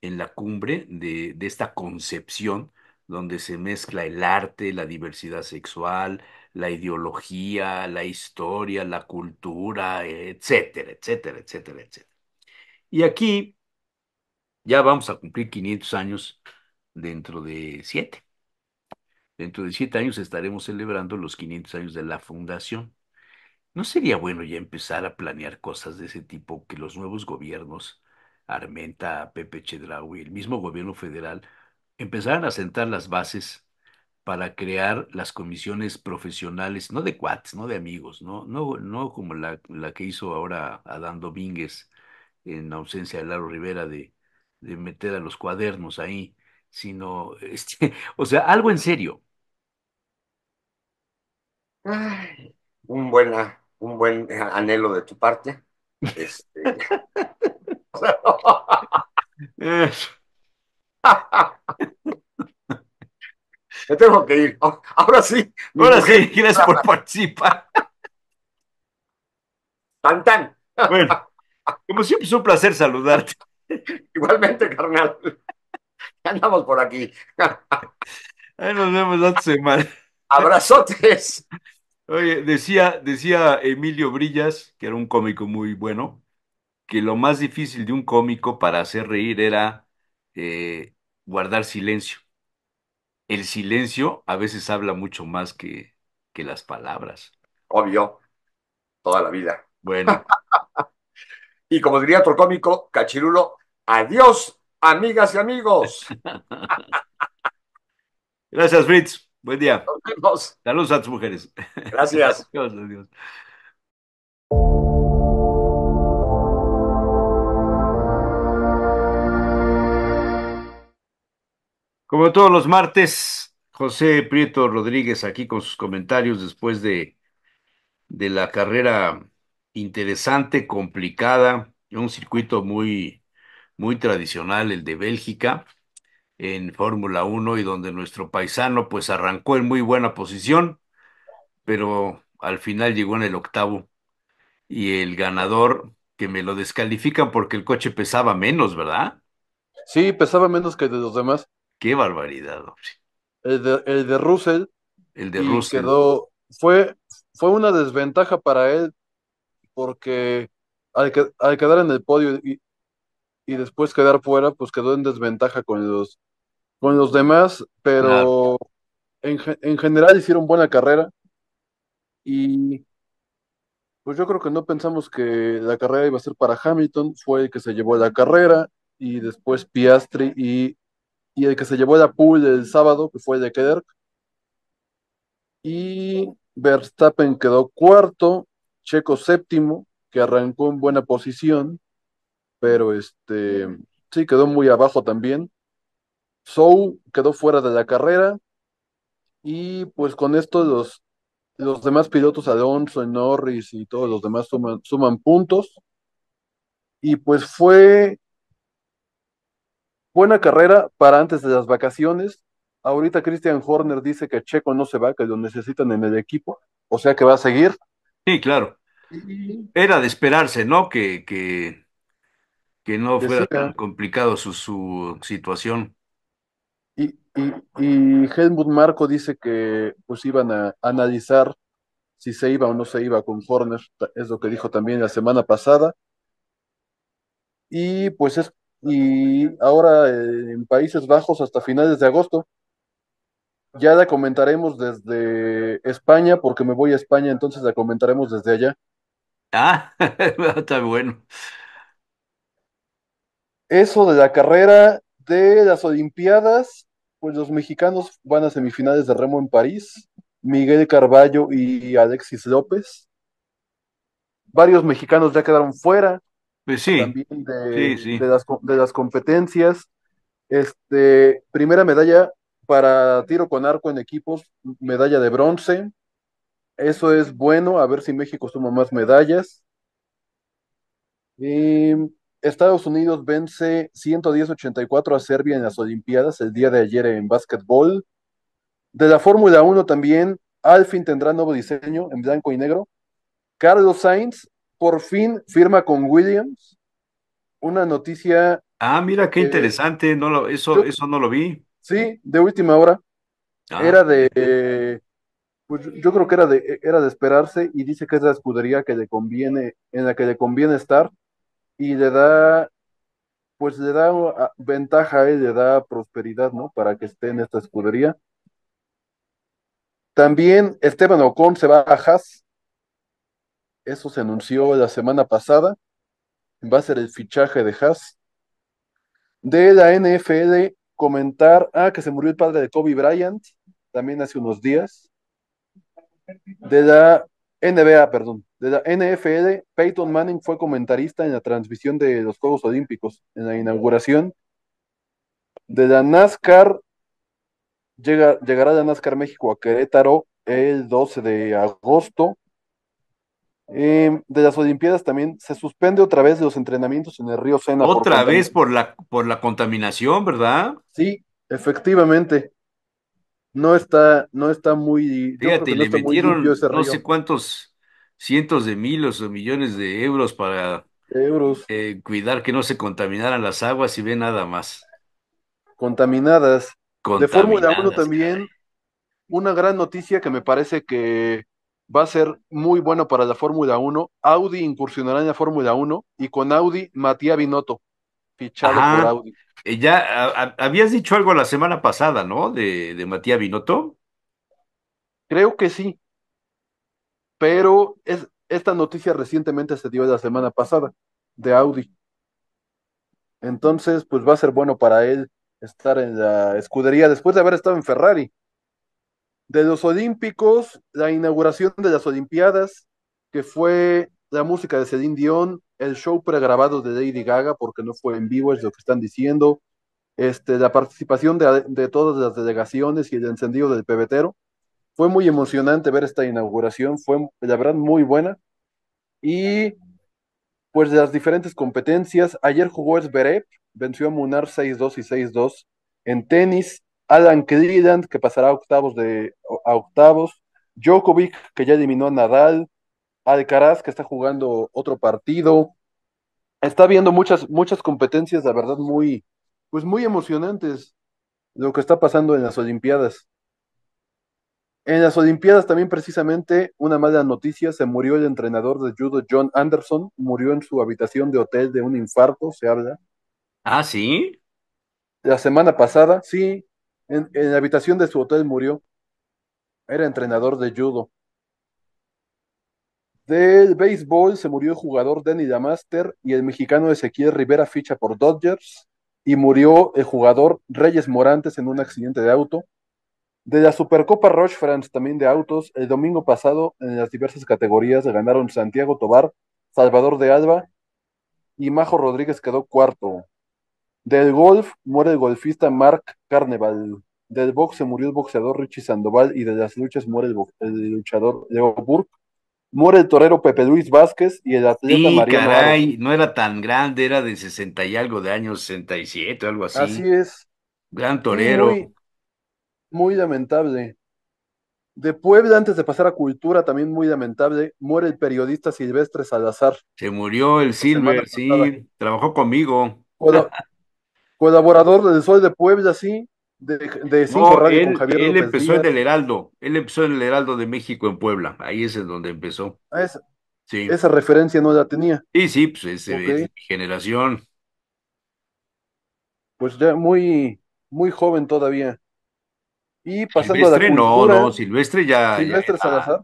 en la cumbre de, esta concepción donde se mezcla el arte, la diversidad sexual, la ideología, la historia, la cultura, etcétera, etcétera, etcétera, etcétera. Y aquí ya vamos a cumplir 500 años dentro de siete. Dentro de siete años estaremos celebrando los 500 años de la fundación. ¿No sería bueno ya empezar a planear cosas de ese tipo que los nuevos gobiernos, Armenta, Pepe Chedraui, el mismo gobierno federal, empezaran a sentar las bases para crear las comisiones profesionales, no de cuates, no de amigos, no, no, no como la, la que hizo ahora Adán Domínguez en ausencia de Laro Rivera, de, meter a los cuadernos ahí, sino, este, o sea, algo en serio. un, un buen ah, eh, anhelo de tu parte. Este... Me tengo que ir. Ah, ahora sí. Ahora sí, gracias por participar. pantan Bueno. Como siempre, es un placer saludarte. Igualmente, carnal. Andamos por aquí. nos vemos la semana. Abrazotes. Oye, decía, decía Emilio Brillas, que era un cómico muy bueno, que lo más difícil de un cómico para hacer reír era eh, guardar silencio. El silencio a veces habla mucho más que, que las palabras. Obvio, toda la vida. Bueno. Y como diría otro cómico, Cachirulo, adiós, amigas y amigos. Gracias, Fritz. Buen día. Saludos a tus mujeres. Gracias. adiós. Como todos los martes, José Prieto Rodríguez aquí con sus comentarios después de, de la carrera interesante, complicada, un circuito muy, muy tradicional, el de Bélgica, en Fórmula 1 y donde nuestro paisano pues arrancó en muy buena posición, pero al final llegó en el octavo y el ganador que me lo descalifican porque el coche pesaba menos, ¿verdad? Sí, pesaba menos que de los demás. Qué barbaridad, El de, el Russell. El de Russell. fue, fue una desventaja para él porque al, quedar en el podio y, después quedar fuera, pues quedó en desventaja con los, con los demás, pero en, general hicieron buena carrera y pues yo creo que no pensamos que la carrera iba a ser para Hamilton, fue el que se llevó la carrera y después Piastri y, el que se llevó la pool el sábado, que fue el de Kederk. Y Verstappen quedó cuarto, Checo séptimo, que arrancó en buena posición, pero este sí quedó muy abajo también. Sou quedó fuera de la carrera y pues con esto los, los demás pilotos, Alonso, Norris y todos los demás suman puntos. Y pues fue buena carrera para antes de las vacaciones. Ahorita Christian Horner dice que Checo no se va, que lo necesitan en el equipo, o sea que va a seguir. Sí, claro. Era de esperarse, ¿no? Que, que, que no fuera tan complicado su, su situación. Y, y, y Helmut Marco dice que pues iban a analizar si se iba o no se iba con Horner, es lo que dijo también la semana pasada. Y pues es, y ahora eh, en Países Bajos hasta finales de agosto, ya la comentaremos desde España, porque me voy a España, entonces la comentaremos desde allá. Ah, está bueno. Eso de la carrera de las Olimpiadas, pues los mexicanos van a semifinales de remo en París, Miguel Carballo y Alexis López. Varios mexicanos ya quedaron fuera pues sí, también de, las, de las competencias. Este, primera medalla para tiro con arco en equipos, medalla de bronce. Eso es bueno, a ver si México suma más medallas. Estados Unidos vence 110-84 a Serbia en las Olimpiadas el día de ayer en básquetbol. De la Fórmula 1 también, Alfin tendrá nuevo diseño en blanco y negro. Carlos Sainz por fin firma con Williams. Una noticia. Ah, mira qué interesante. No eso, eso no lo vi. Sí, de última hora. Ah. Era de. pues yo creo que era de, era de esperarse y dice que es la escudería que le conviene, en la que le conviene estar y le da, pues le da ah, ventaja y le da prosperidad, ¿no? Para que esté en esta escudería. También Esteban Ocon se va a Haas. Eso se anunció la semana pasada. Va a ser el fichaje de Haas. De la NFL comentar, ah, que se murió el padre de Kobe Bryant, también hace unos días, de la NBA, perdón, de la NFL, Peyton Manning fue comentarista en la transmisión de los Juegos Olímpicos, en la inauguración. De la NASCAR, llega, llegará la NASCAR México a Querétaro el 12 de agosto. Em, de las Olimpiadas también se suspende otra vez los entrenamientos en el río Sena. Otra vez por la, por la contaminación, ¿verdad? Sí, efectivamente. No está, no está muy. Fíjate, le metieron no sé cuántos cientos de miles o millones de euros para euros. Eh, cuidar que no se contaminaran las aguas y ve nada más. Contaminadas. de Fórmula 1 también, una gran noticia que me parece que va a ser muy bueno para la Fórmula 1. Audi incursionará en la Fórmula 1 y con Audi Matías Binotto, fichado ah, por Audi. Eh, ya habías dicho algo la semana pasada, ¿no? De, Matías Binotto. Creo que sí. Pero es, esta noticia recientemente se dio la semana pasada de Audi. Entonces, pues va a ser bueno para él estar en la escudería después de haber estado en Ferrari de los Olímpicos, la inauguración de las Olimpiadas, que fue la música de Celine Dion, el show pregrabado de Lady Gaga, porque no fue en vivo, es lo que están diciendo, este, la participación de, de todas las delegaciones y el encendido del pebetero. Fue muy emocionante ver esta inauguración, fue la verdad muy buena. Y pues de las diferentes competencias, ayer jugó Esberep, venció a Munar 6-2 y 6-2 en tenis, Alan Cleland, que pasará a octavos de octavos, Djokovic, que ya eliminó a Nadal, Alcaraz, que está jugando otro partido. Está viendo muchas, muchas competencias, la verdad, muy, pues muy emocionantes lo que está pasando en las Olimpiadas. En las Olimpiadas también precisamente una mala noticia, se murió el entrenador de judo John Anderson, murió en su habitación de hotel de un infarto, se habla. Ah, sí. La semana pasada, sí, en, la habitación de su hotel murió. Era entrenador de judo. Del béisbol se murió el jugador Danny Damaster y el mexicano Ezequiel Rivera ficha por Dodgers y murió el jugador Reyes Morantes en un accidente de auto. De la Supercopa Roche France también de autos, el domingo pasado en las diversas categorías ganaron Santiago Tobar, Salvador de Alba y Majo Rodríguez quedó cuarto. Del golf muere el golfista Mark Carneval. Del box se murió el boxeador Richie Sandoval y de las luchas muere el, luchador Leo Burke. Muere el torero Pepe Luis Vázquez y el atleta María. Y caray, no era tan grande, era de 60 y algo de años, 67 o algo así. Así es. Gran torero. Muy, lamentable. De Puebla, antes de pasar a cultura, también muy lamentable, muere el periodista Silvestre Salazar. Se murió el Silver, sí, trabajó conmigo. colaborador del Sol de Puebla, así de, de Cinco Radio con Javier Él empezó en el Heraldo, él empezó en el Heraldo de México en Puebla, ahí es donde empezó. Ah, esa, sí. esa referencia no la tenía. Y sí, pues es, mi generación. Pues ya muy, muy joven todavía. Y pasando Silvestre, la no, no, Silvestre ya. Silvestre Salazar.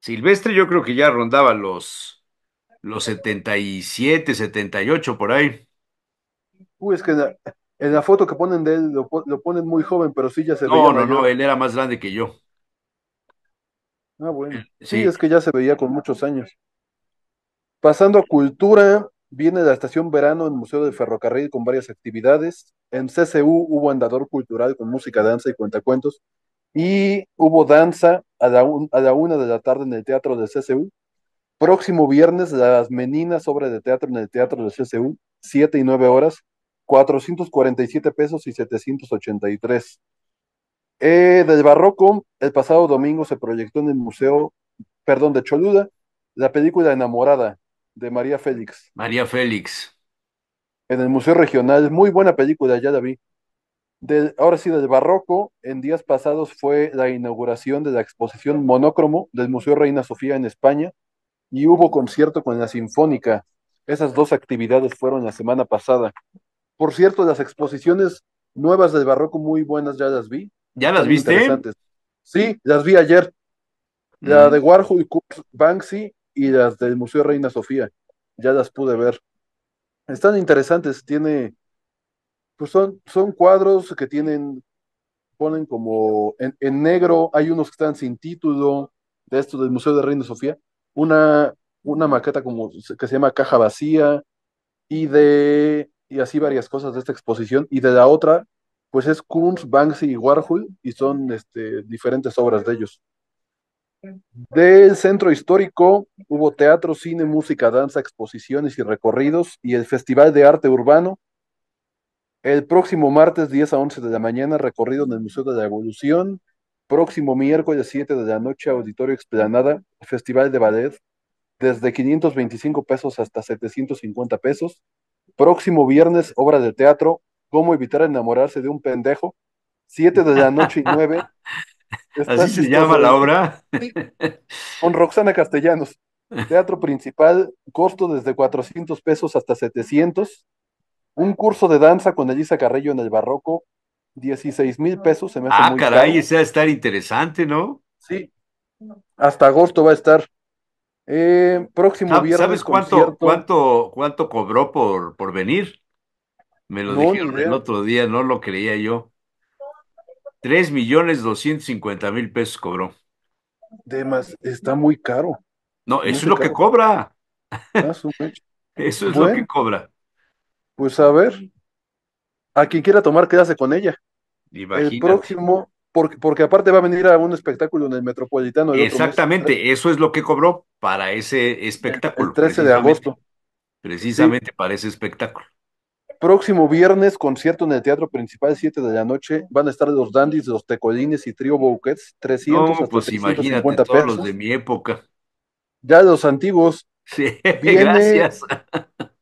Silvestre yo creo que ya rondaba los, los 77, 78 por ahí es que en la, foto que ponen de él lo, ponen muy joven, pero sí ya se veía. No, no, no, él era más grande que yo. Ah, bueno. Eh, sí, es que ya se veía con muchos años. Pasando a cultura, viene la estación verano en Museo del Ferrocarril con varias actividades. En CCU hubo andador cultural con música, danza y cuentacuentos. Y hubo danza a la, una de la tarde en el Teatro del CCU. Próximo viernes, las meninas obra de teatro en el Teatro de CCU, siete y nueve horas. 447 pesos y 783. Eh, del barroco, el pasado domingo se proyectó en el Museo, perdón, de Choluda, la película Enamorada de María Félix. María Félix. En el Museo Regional, muy buena película, ya la vi. ahora sí, del barroco, en días pasados fue la inauguración de la exposición monócromo del Museo Reina Sofía en España y hubo concierto con la Sinfónica. Esas dos actividades fueron la semana pasada. Por cierto, las exposiciones nuevas del barroco muy buenas ya las vi. ¿Ya las viste? Sí, las vi ayer. La mm. de Warhol, Banksy y las del Museo Reina Sofía. Ya las pude ver. Están interesantes. Tiene, pues son, son cuadros que tienen, ponen como en, en negro. Hay unos que están sin título de esto del Museo de Reina Sofía. Una, una maqueta como que se llama Caja Vacía y de y así varias cosas de esta exposición. Y de la otra, pues es Kunz, Banksy y Warhol, y son este, diferentes obras de ellos. Del centro histórico hubo teatro, cine, música, danza, exposiciones y recorridos, y el Festival de Arte Urbano. El próximo martes 10 a 11 de la mañana, recorrido en el Museo de la Evolución. Próximo miércoles 7 de la noche, Auditorio Explanada, Festival de Ballet, desde 525 pesos hasta 750 pesos próximo viernes, obra de teatro, ¿Cómo evitar enamorarse de un pendejo? Siete de la noche y nueve. Así se llama la obra. Con Roxana Castellanos. Teatro principal, costo desde 400 pesos hasta 700. Un curso de danza con Elisa Carrillo en el barroco, 16 mil pesos. Se me hace ah, caray, ese va a estar interesante, ¿no? Sí. Hasta agosto va a estar. Eh, próximo viernes. ¿Sabes cuánto, cuánto, cuánto cobró por, por venir? Me lo dijeron el otro día, no lo creía yo. Tres millones doscientos mil pesos cobró. Demás, está muy caro. No, eso es lo que cobra. Ah, eso es lo que cobra. Pues a ver, a quien quiera tomar, quédase con ella. El próximo porque, aparte va a venir a un espectáculo en el Metropolitano. Exactamente, eso es lo que cobró para ese espectáculo. El 13 de agosto. Precisamente para ese espectáculo. Próximo viernes, concierto en el Teatro Principal, 7 de la noche. Van a estar los Dandys, los Tecolines y Trio Bouquets, 300 no, 350 pues imagínate, pesos. todos los de mi época. Ya los antiguos. Sí, gracias.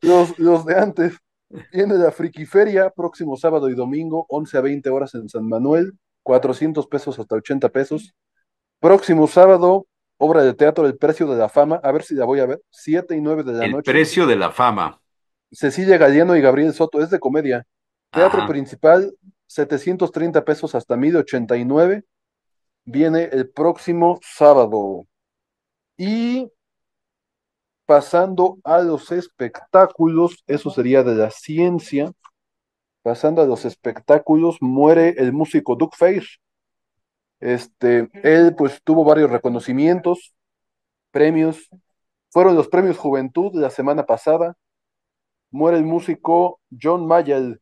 Los, de antes. Viene la Friquiferia, próximo sábado y domingo, 11 a 20 horas en San Manuel. 400 pesos hasta 80 pesos. Próximo sábado, obra de teatro El Precio de la Fama, a ver si la voy a ver, 7 y 9 de la noche. El Precio de la Fama. Cecilia Galleno y Gabriel Soto, es de comedia. Teatro principal, 730 pesos hasta 1089. Viene el próximo sábado. Y pasando a los espectáculos, eso sería de la ciencia pasando a los espectáculos, muere el músico Duke Face. Este, él pues tuvo varios reconocimientos, premios, fueron los premios Juventud la semana pasada. Muere el músico John Mayall,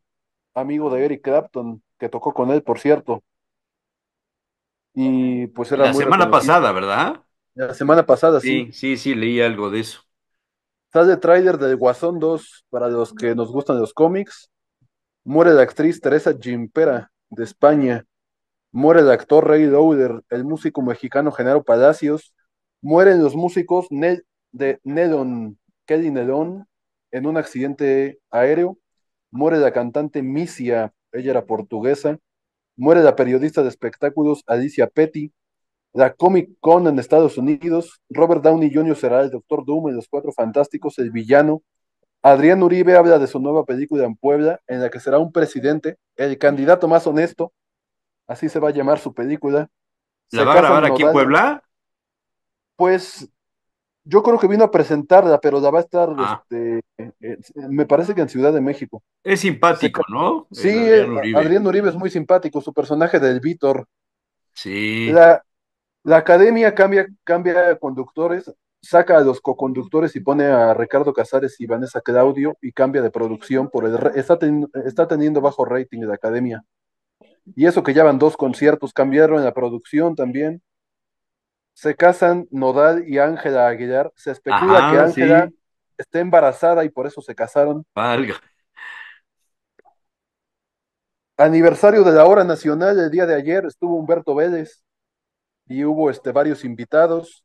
amigo de Eric Clapton, que tocó con él, por cierto. Y pues era... La semana pasada, ¿verdad? La semana pasada, sí. Sí, sí, sí, leí algo de eso. Sale el tráiler del Guasón 2 para los que nos gustan los cómics. Muere la actriz Teresa Gimpera, de España. Muere el actor Ray Lauder, el músico mexicano Genaro Palacios. Mueren los músicos de Nelon, Kelly Nelon, en un accidente aéreo. Muere la cantante Misia, ella era portuguesa. Muere la periodista de espectáculos Alicia Petty. La Comic Con en Estados Unidos. Robert Downey Jr. será el Doctor Doom en Los Cuatro Fantásticos, el villano. Adrián Uribe habla de su nueva película en Puebla, en la que será un presidente, el candidato más honesto, así se va a llamar su película. ¿La se va a grabar aquí en Puebla? Pues yo creo que vino a presentarla, pero la va a estar, ah. este, eh, me parece que en Ciudad de México. Es simpático, ¿no? Sí, eh, Adrián Uribe. es muy simpático, su personaje del Vítor. Sí. La, academia cambia, cambia conductores, saca a los coconductores y pone a Ricardo Casares y Vanessa Claudio y cambia de producción por el está, está teniendo bajo rating de la academia. Y eso que ya van dos conciertos, cambiaron la producción también. Se casan Nodal y Ángela Aguilar. Se especula que Ángela esté embarazada y por eso se casaron. Valga. Aniversario de la hora nacional, el día de ayer estuvo Humberto Vélez y hubo este, varios invitados.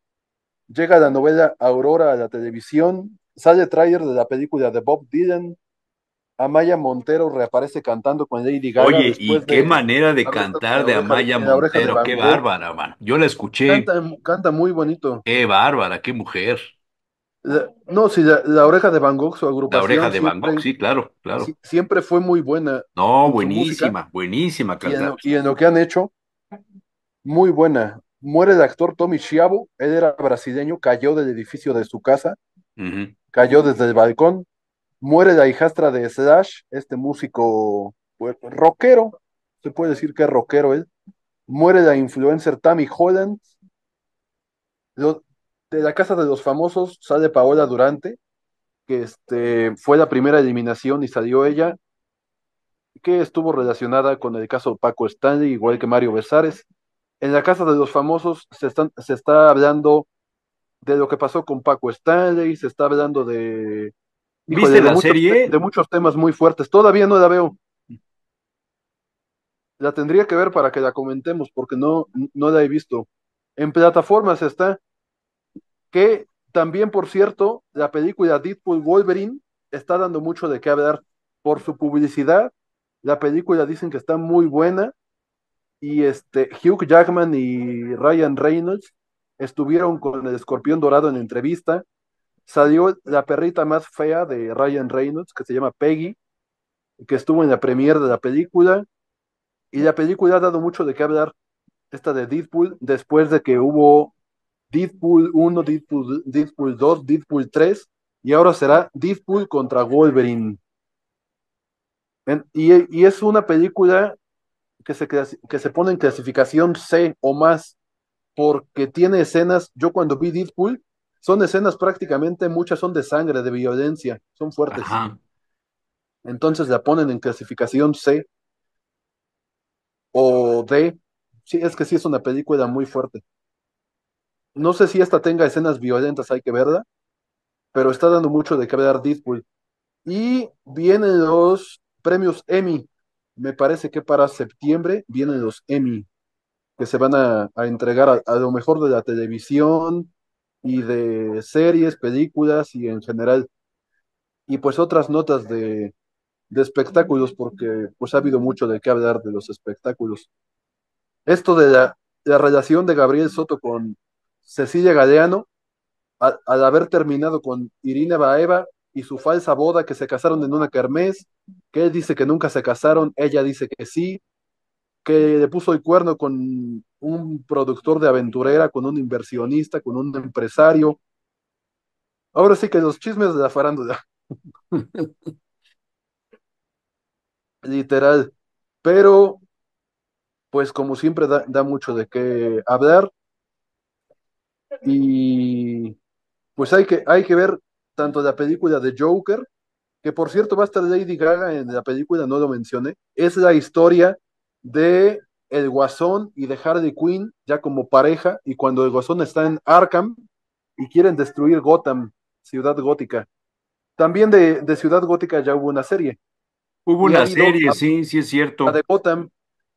Llega la novela Aurora a la televisión, sale trailer de la película de Bob Dylan, Amaya Montero reaparece cantando con Lady Gaga. Oye, y qué manera de cantar de, Amaya Montero, qué bárbara, man. Yo la escuché. Canta, muy bonito. Qué bárbara, qué mujer. no, sí, la, oreja de Van Gogh, su agrupación. La oreja de Van Gogh, sí, claro, claro. siempre fue muy buena. No, buenísima, buenísima claro. y en lo que han hecho, muy buena muere el actor Tommy Chiavo, él era brasileño, cayó del edificio de su casa, cayó desde el balcón, muere la hijastra de Slash, este músico pues, rockero, se puede decir que es rockero él, muere la influencer Tammy Holland, de la casa de los famosos sale Paola Durante, que este, fue la primera eliminación y salió ella, que estuvo relacionada con el caso Paco Stanley, igual que Mario Besares. En la casa de los famosos se, están, se está hablando de lo que pasó con Paco Stanley, se está hablando de... de la muchos, serie? De muchos temas muy fuertes. Todavía no la veo. Mm. La tendría que ver para que la comentemos, porque no, no la he visto. En plataformas está. Que también, por cierto, la película Deadpool Wolverine está dando mucho de qué hablar por su publicidad. La película dicen que está muy buena y este, Hugh Jackman y Ryan Reynolds estuvieron con el escorpión dorado en entrevista. Salió la perrita más fea de Ryan Reynolds, que se llama Peggy, que estuvo en la premiere de la película. Y la película ha dado mucho de qué hablar, esta de Deadpool, después de que hubo Deadpool 1, Deadpool, 2, Deadpool 3, y ahora será Deadpool contra Wolverine. y, y es una película que se, pone en clasificación C o más, porque tiene escenas, yo cuando vi Deadpool, son escenas prácticamente, muchas son de sangre, de violencia, son fuertes. Entonces la ponen en clasificación C o D. Sí, es que sí es una película muy fuerte. No sé si esta tenga escenas violentas, hay que verla, pero está dando mucho de qué hablar Deadpool. Y vienen los premios Emmy me parece que para septiembre vienen los Emmy, que se van a, entregar a, lo mejor de la televisión y de series, películas y en general. Y pues otras notas de, de espectáculos, porque pues ha habido mucho de qué hablar de los espectáculos. Esto de la, relación de Gabriel Soto con Cecilia Galeano, al haber terminado con Irina Baeva, y su falsa boda que se casaron en una carmes, que él dice que nunca se casaron, ella dice que sí, que le puso el cuerno con un productor de aventurera, con un inversionista, con un empresario. Ahora sí que los chismes de la farándula. Literal. Pero, pues como siempre da, da mucho de qué hablar. Y pues hay que, hay que ver tanto la película de Joker, que por cierto va a estar Lady Gaga en la película, no lo mencioné, es la historia de el Guasón y de Harley Quinn ya como pareja y cuando el Guasón está en Arkham y quieren destruir Gotham, Ciudad Gótica. También de, Ciudad Gótica ya hubo una serie. Hubo una serie, sí, sí es cierto. La de Gotham.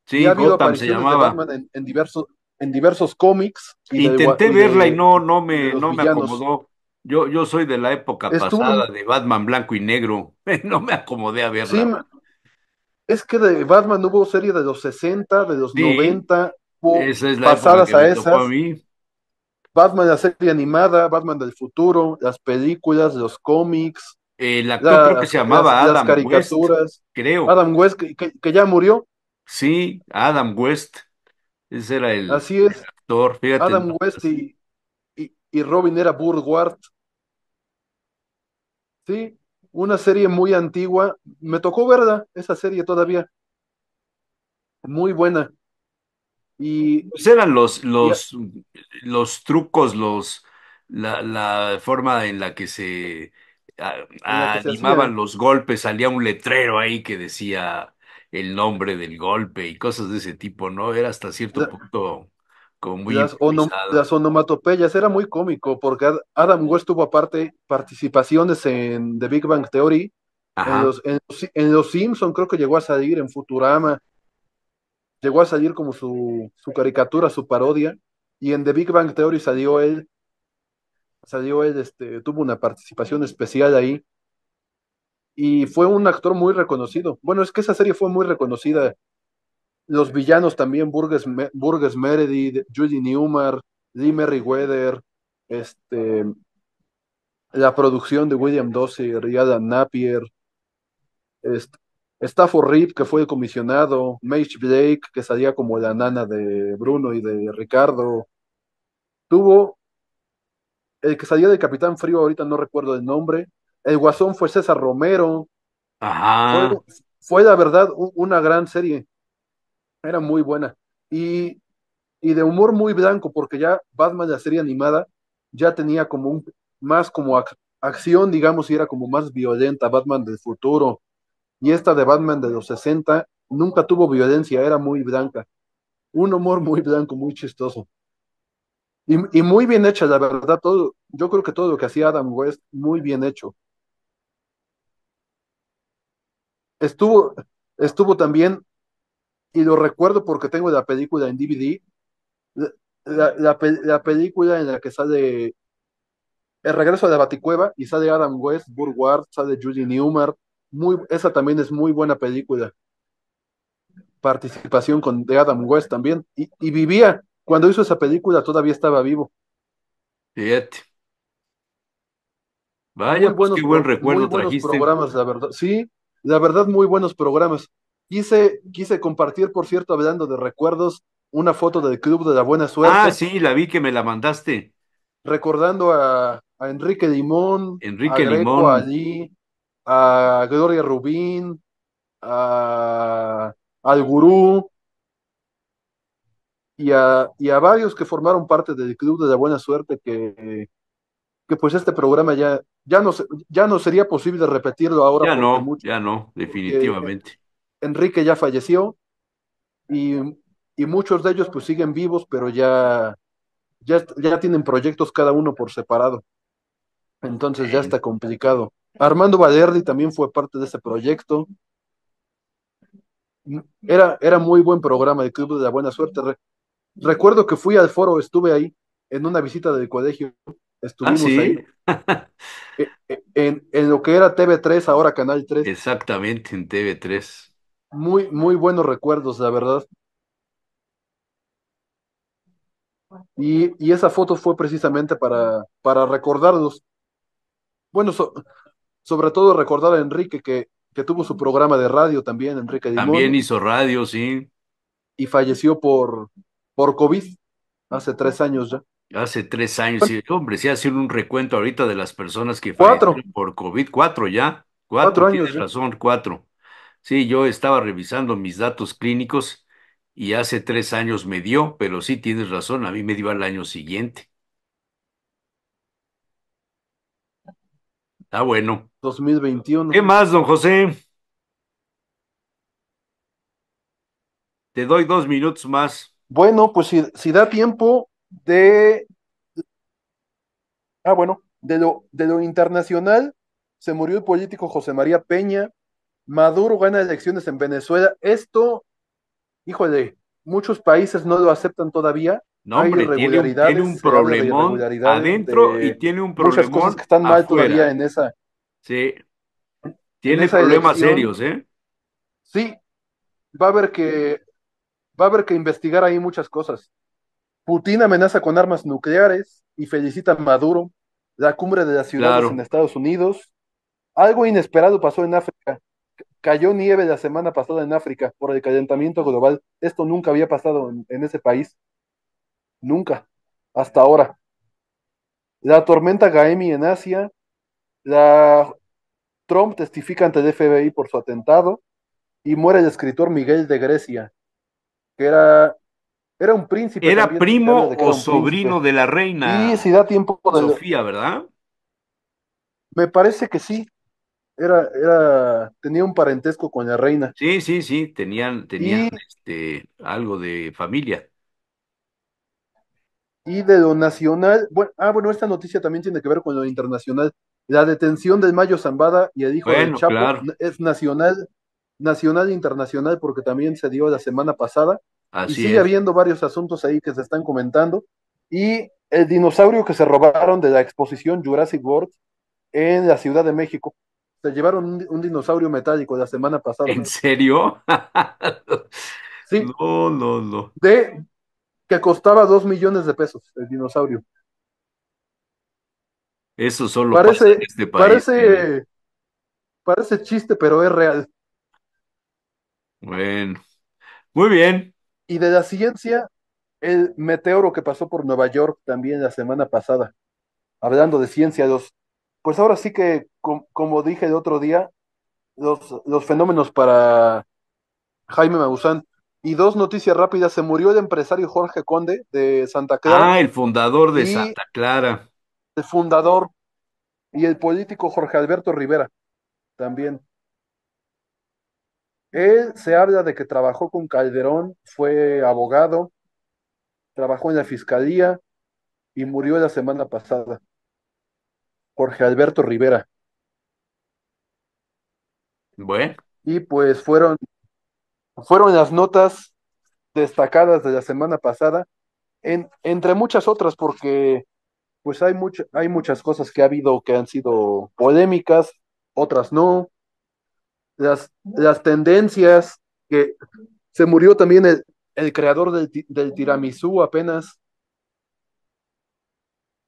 Sí, Gotham se llamaba. en, diversos, en diversos cómics. Intenté verla y no, no me, me acomodó. Yo, soy de la época pasada de Batman blanco y negro. No me acomodé a verla. es que de Batman hubo series de los 60, de los 90, pasadas a esas. Batman, la serie animada, Batman del futuro, las películas, los cómics. El eh, actor que se llamaba Adam caricaturas. West, creo. Adam West, que, ya murió. Sí, Adam West. Ese era el, actor. Fíjate, Adam West y, y Robin era Burgward. Sí, una serie muy antigua. Me tocó verla, esa serie todavía. Muy buena. Y pues eran los, los, los trucos, los, la, forma en la que se animaban los golpes, salía un letrero ahí que decía el nombre del golpe y cosas de ese tipo, ¿no? Era hasta cierto punto las, onomatopeyas, era muy cómico, porque Adam West tuvo aparte participaciones en The Big Bang Theory, en los, en, Simpsons creo que llegó a salir, en Futurama, llegó a salir como su, su caricatura, su parodia, y en The Big Bang Theory salió él, salió él, este, tuvo una participación especial ahí, y fue un actor muy reconocido. Bueno, es que esa serie fue muy reconocida los villanos también, Burgess, Meredith, Judy Newmar, Lee Merriweather, este, la producción de William Dossier y Napier, Stafford Rip, que fue el comisionado, Mage Blake, que salía como la nana de Bruno y de Ricardo, tuvo el que salía de Capitán Frío, ahorita no recuerdo el nombre, el guasón fue César Romero, fue, la verdad una gran serie. Era muy buena. Y, de humor muy blanco, porque ya Batman, la serie animada, ya tenía como un, más como acción, digamos, y era como más violenta, Batman del futuro. Y esta de Batman de los 60 nunca tuvo violencia, era muy blanca. Un humor muy blanco, muy chistoso. Y, muy bien hecha, la verdad, todo, yo creo que todo lo que hacía Adam West, muy bien hecho. Estuvo, estuvo también y lo recuerdo porque tengo la película en DVD, la, película en la que sale El regreso de la Baticueva y sale Adam West, Ward sale Julie Newmar, muy, esa también es muy buena película. Participación con, de Adam West también, y, vivía, cuando hizo esa película todavía estaba vivo. Fíjate. Vaya, pues, buenos, qué buen recuerdo muy buenos programas, la verdad. Sí, la verdad, muy buenos programas. Quise, compartir, por cierto, hablando de recuerdos, una foto del Club de la Buena Suerte. Ah, sí, la vi que me la mandaste. Recordando a, Enrique Limón, a Allí, a Gloria Rubín, a, al Gurú y a, varios que formaron parte del Club de la Buena Suerte que, que pues este programa ya, ya, no, ya no sería posible repetirlo ahora. Ya no, ya no, definitivamente. Enrique ya falleció y, muchos de ellos pues siguen vivos, pero ya, ya, ya tienen proyectos cada uno por separado. Entonces ya está complicado. Armando Valerdi también fue parte de ese proyecto. Mm, era, era muy buen programa de Club de la Buena Suerte. recuerdo que fui al foro, estuve ahí en una visita del colegio. Ah, Estuvimos ahí. E, e, en, en, lo que era TV3, ahora Canal 3. Exactamente, en TV3 muy, muy buenos recuerdos, la verdad. Y, esa foto fue precisamente para, para recordarlos. Bueno, sobre todo recordar a Enrique que, que, tuvo su programa de radio también, Enrique También hizo radio, sí. Y falleció por, por COVID hace tres años ya. Hace tres años, sí. Hombre, sí, haciendo un recuento ahorita de las personas que cuatro. por COVID, cuatro ya. Cuatro, años. Tienes razón, cuatro. Sí, yo estaba revisando mis datos clínicos y hace tres años me dio, pero sí tienes razón, a mí me dio al año siguiente. Ah, bueno. 2021. ¿Qué más, don José? Te doy dos minutos más. Bueno, pues si, da tiempo de... Ah, bueno, de lo, de lo internacional, se murió el político José María Peña, Maduro gana elecciones en Venezuela. Esto, híjole, muchos países no lo aceptan todavía. No, Hay tiene un, tiene un problemón adentro y tiene un problema. muchas cosas que están mal todavía en esa. Sí. Tiene problemas serios, ¿eh? Sí. Va a haber que va a haber que investigar ahí muchas cosas. Putin amenaza con armas nucleares y felicita a Maduro. La cumbre de las ciudades en Estados Unidos. Algo inesperado pasó en África. Cayó nieve la semana pasada en África por el calentamiento global. Esto nunca había pasado en, ese país. Nunca. Hasta ahora. La tormenta Gaemi en Asia. La Trump testifica ante el FBI por su atentado. Y muere el escritor Miguel de Grecia, que era, era un príncipe. Era primo o sobrino de la reina. Y si da tiempo. De Sofía, ¿verdad? Me parece que sí era, era, tenía un parentesco con la reina. Sí, sí, sí, tenían, tenían este, algo de familia. Y de lo nacional, bueno, ah, bueno, esta noticia también tiene que ver con lo internacional. La detención del Mayo Zambada y el hijo Chapo es nacional, nacional e internacional, porque también se dio la semana pasada. y sigue habiendo varios asuntos ahí que se están comentando. Y el dinosaurio que se robaron de la exposición Jurassic World en la Ciudad de México se llevaron un, dinosaurio metálico la semana pasada. ¿En serio? sí. No, no, no. De que costaba dos millones de pesos el dinosaurio. Eso solo parece, este Parece, ¿eh? parece chiste, pero es real. Bueno, muy bien. Y de la ciencia, el meteoro que pasó por Nueva York también la semana pasada. Hablando de ciencia, los pues ahora sí que, como dije el otro día, los, los fenómenos para Jaime Maussan. Y dos noticias rápidas, se murió el empresario Jorge Conde de Santa Clara. Ah, el fundador de Santa Clara. El fundador y el político Jorge Alberto Rivera también. Él se habla de que trabajó con Calderón, fue abogado, trabajó en la fiscalía y murió la semana pasada. Jorge Alberto Rivera. Bueno. Y pues fueron, fueron las notas destacadas de la semana pasada, en, entre muchas otras, porque pues hay, hay muchas cosas que ha habido que han sido polémicas, otras no. Las, las tendencias que se murió también el, creador del, del tiramisú apenas.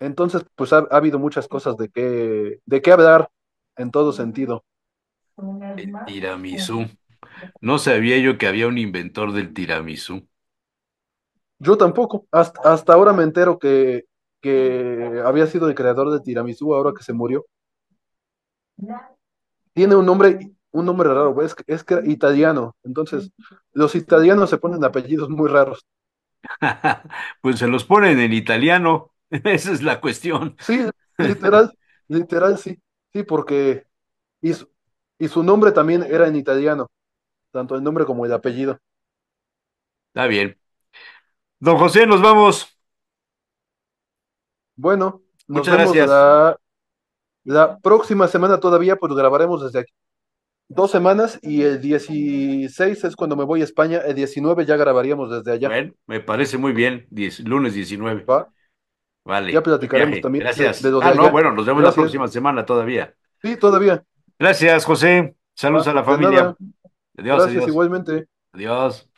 Entonces, pues ha, habido muchas cosas de qué, de qué hablar en todo sentido. El tiramisú. Este, no sabía yo que había un inventor del tiramisú. Yo tampoco. Hasta, ahora me entero que, que había sido el creador de tiramisú ahora que se murió. Tiene un nombre, un nombre raro, es, es italiano. Entonces, los italianos se ponen apellidos muy raros. pues se los ponen en italiano. Esa es la cuestión. Sí, literal, literal, sí. Sí, porque. Y su, y su nombre también era en italiano, tanto el nombre como el apellido. Está bien. Don José, nos vamos. Bueno, Muchas gracias. La, próxima semana todavía, pues grabaremos desde aquí. Dos semanas y el 16 es cuando me voy a España, el 19 ya grabaríamos desde allá. me parece muy bien, lunes 19. Vale. Ya platicaremos también. Gracias. De, ah, bueno, nos vemos la próxima semana todavía. Sí, todavía. Gracias, José. Saludos a la familia. Gracias, igualmente. Adiós.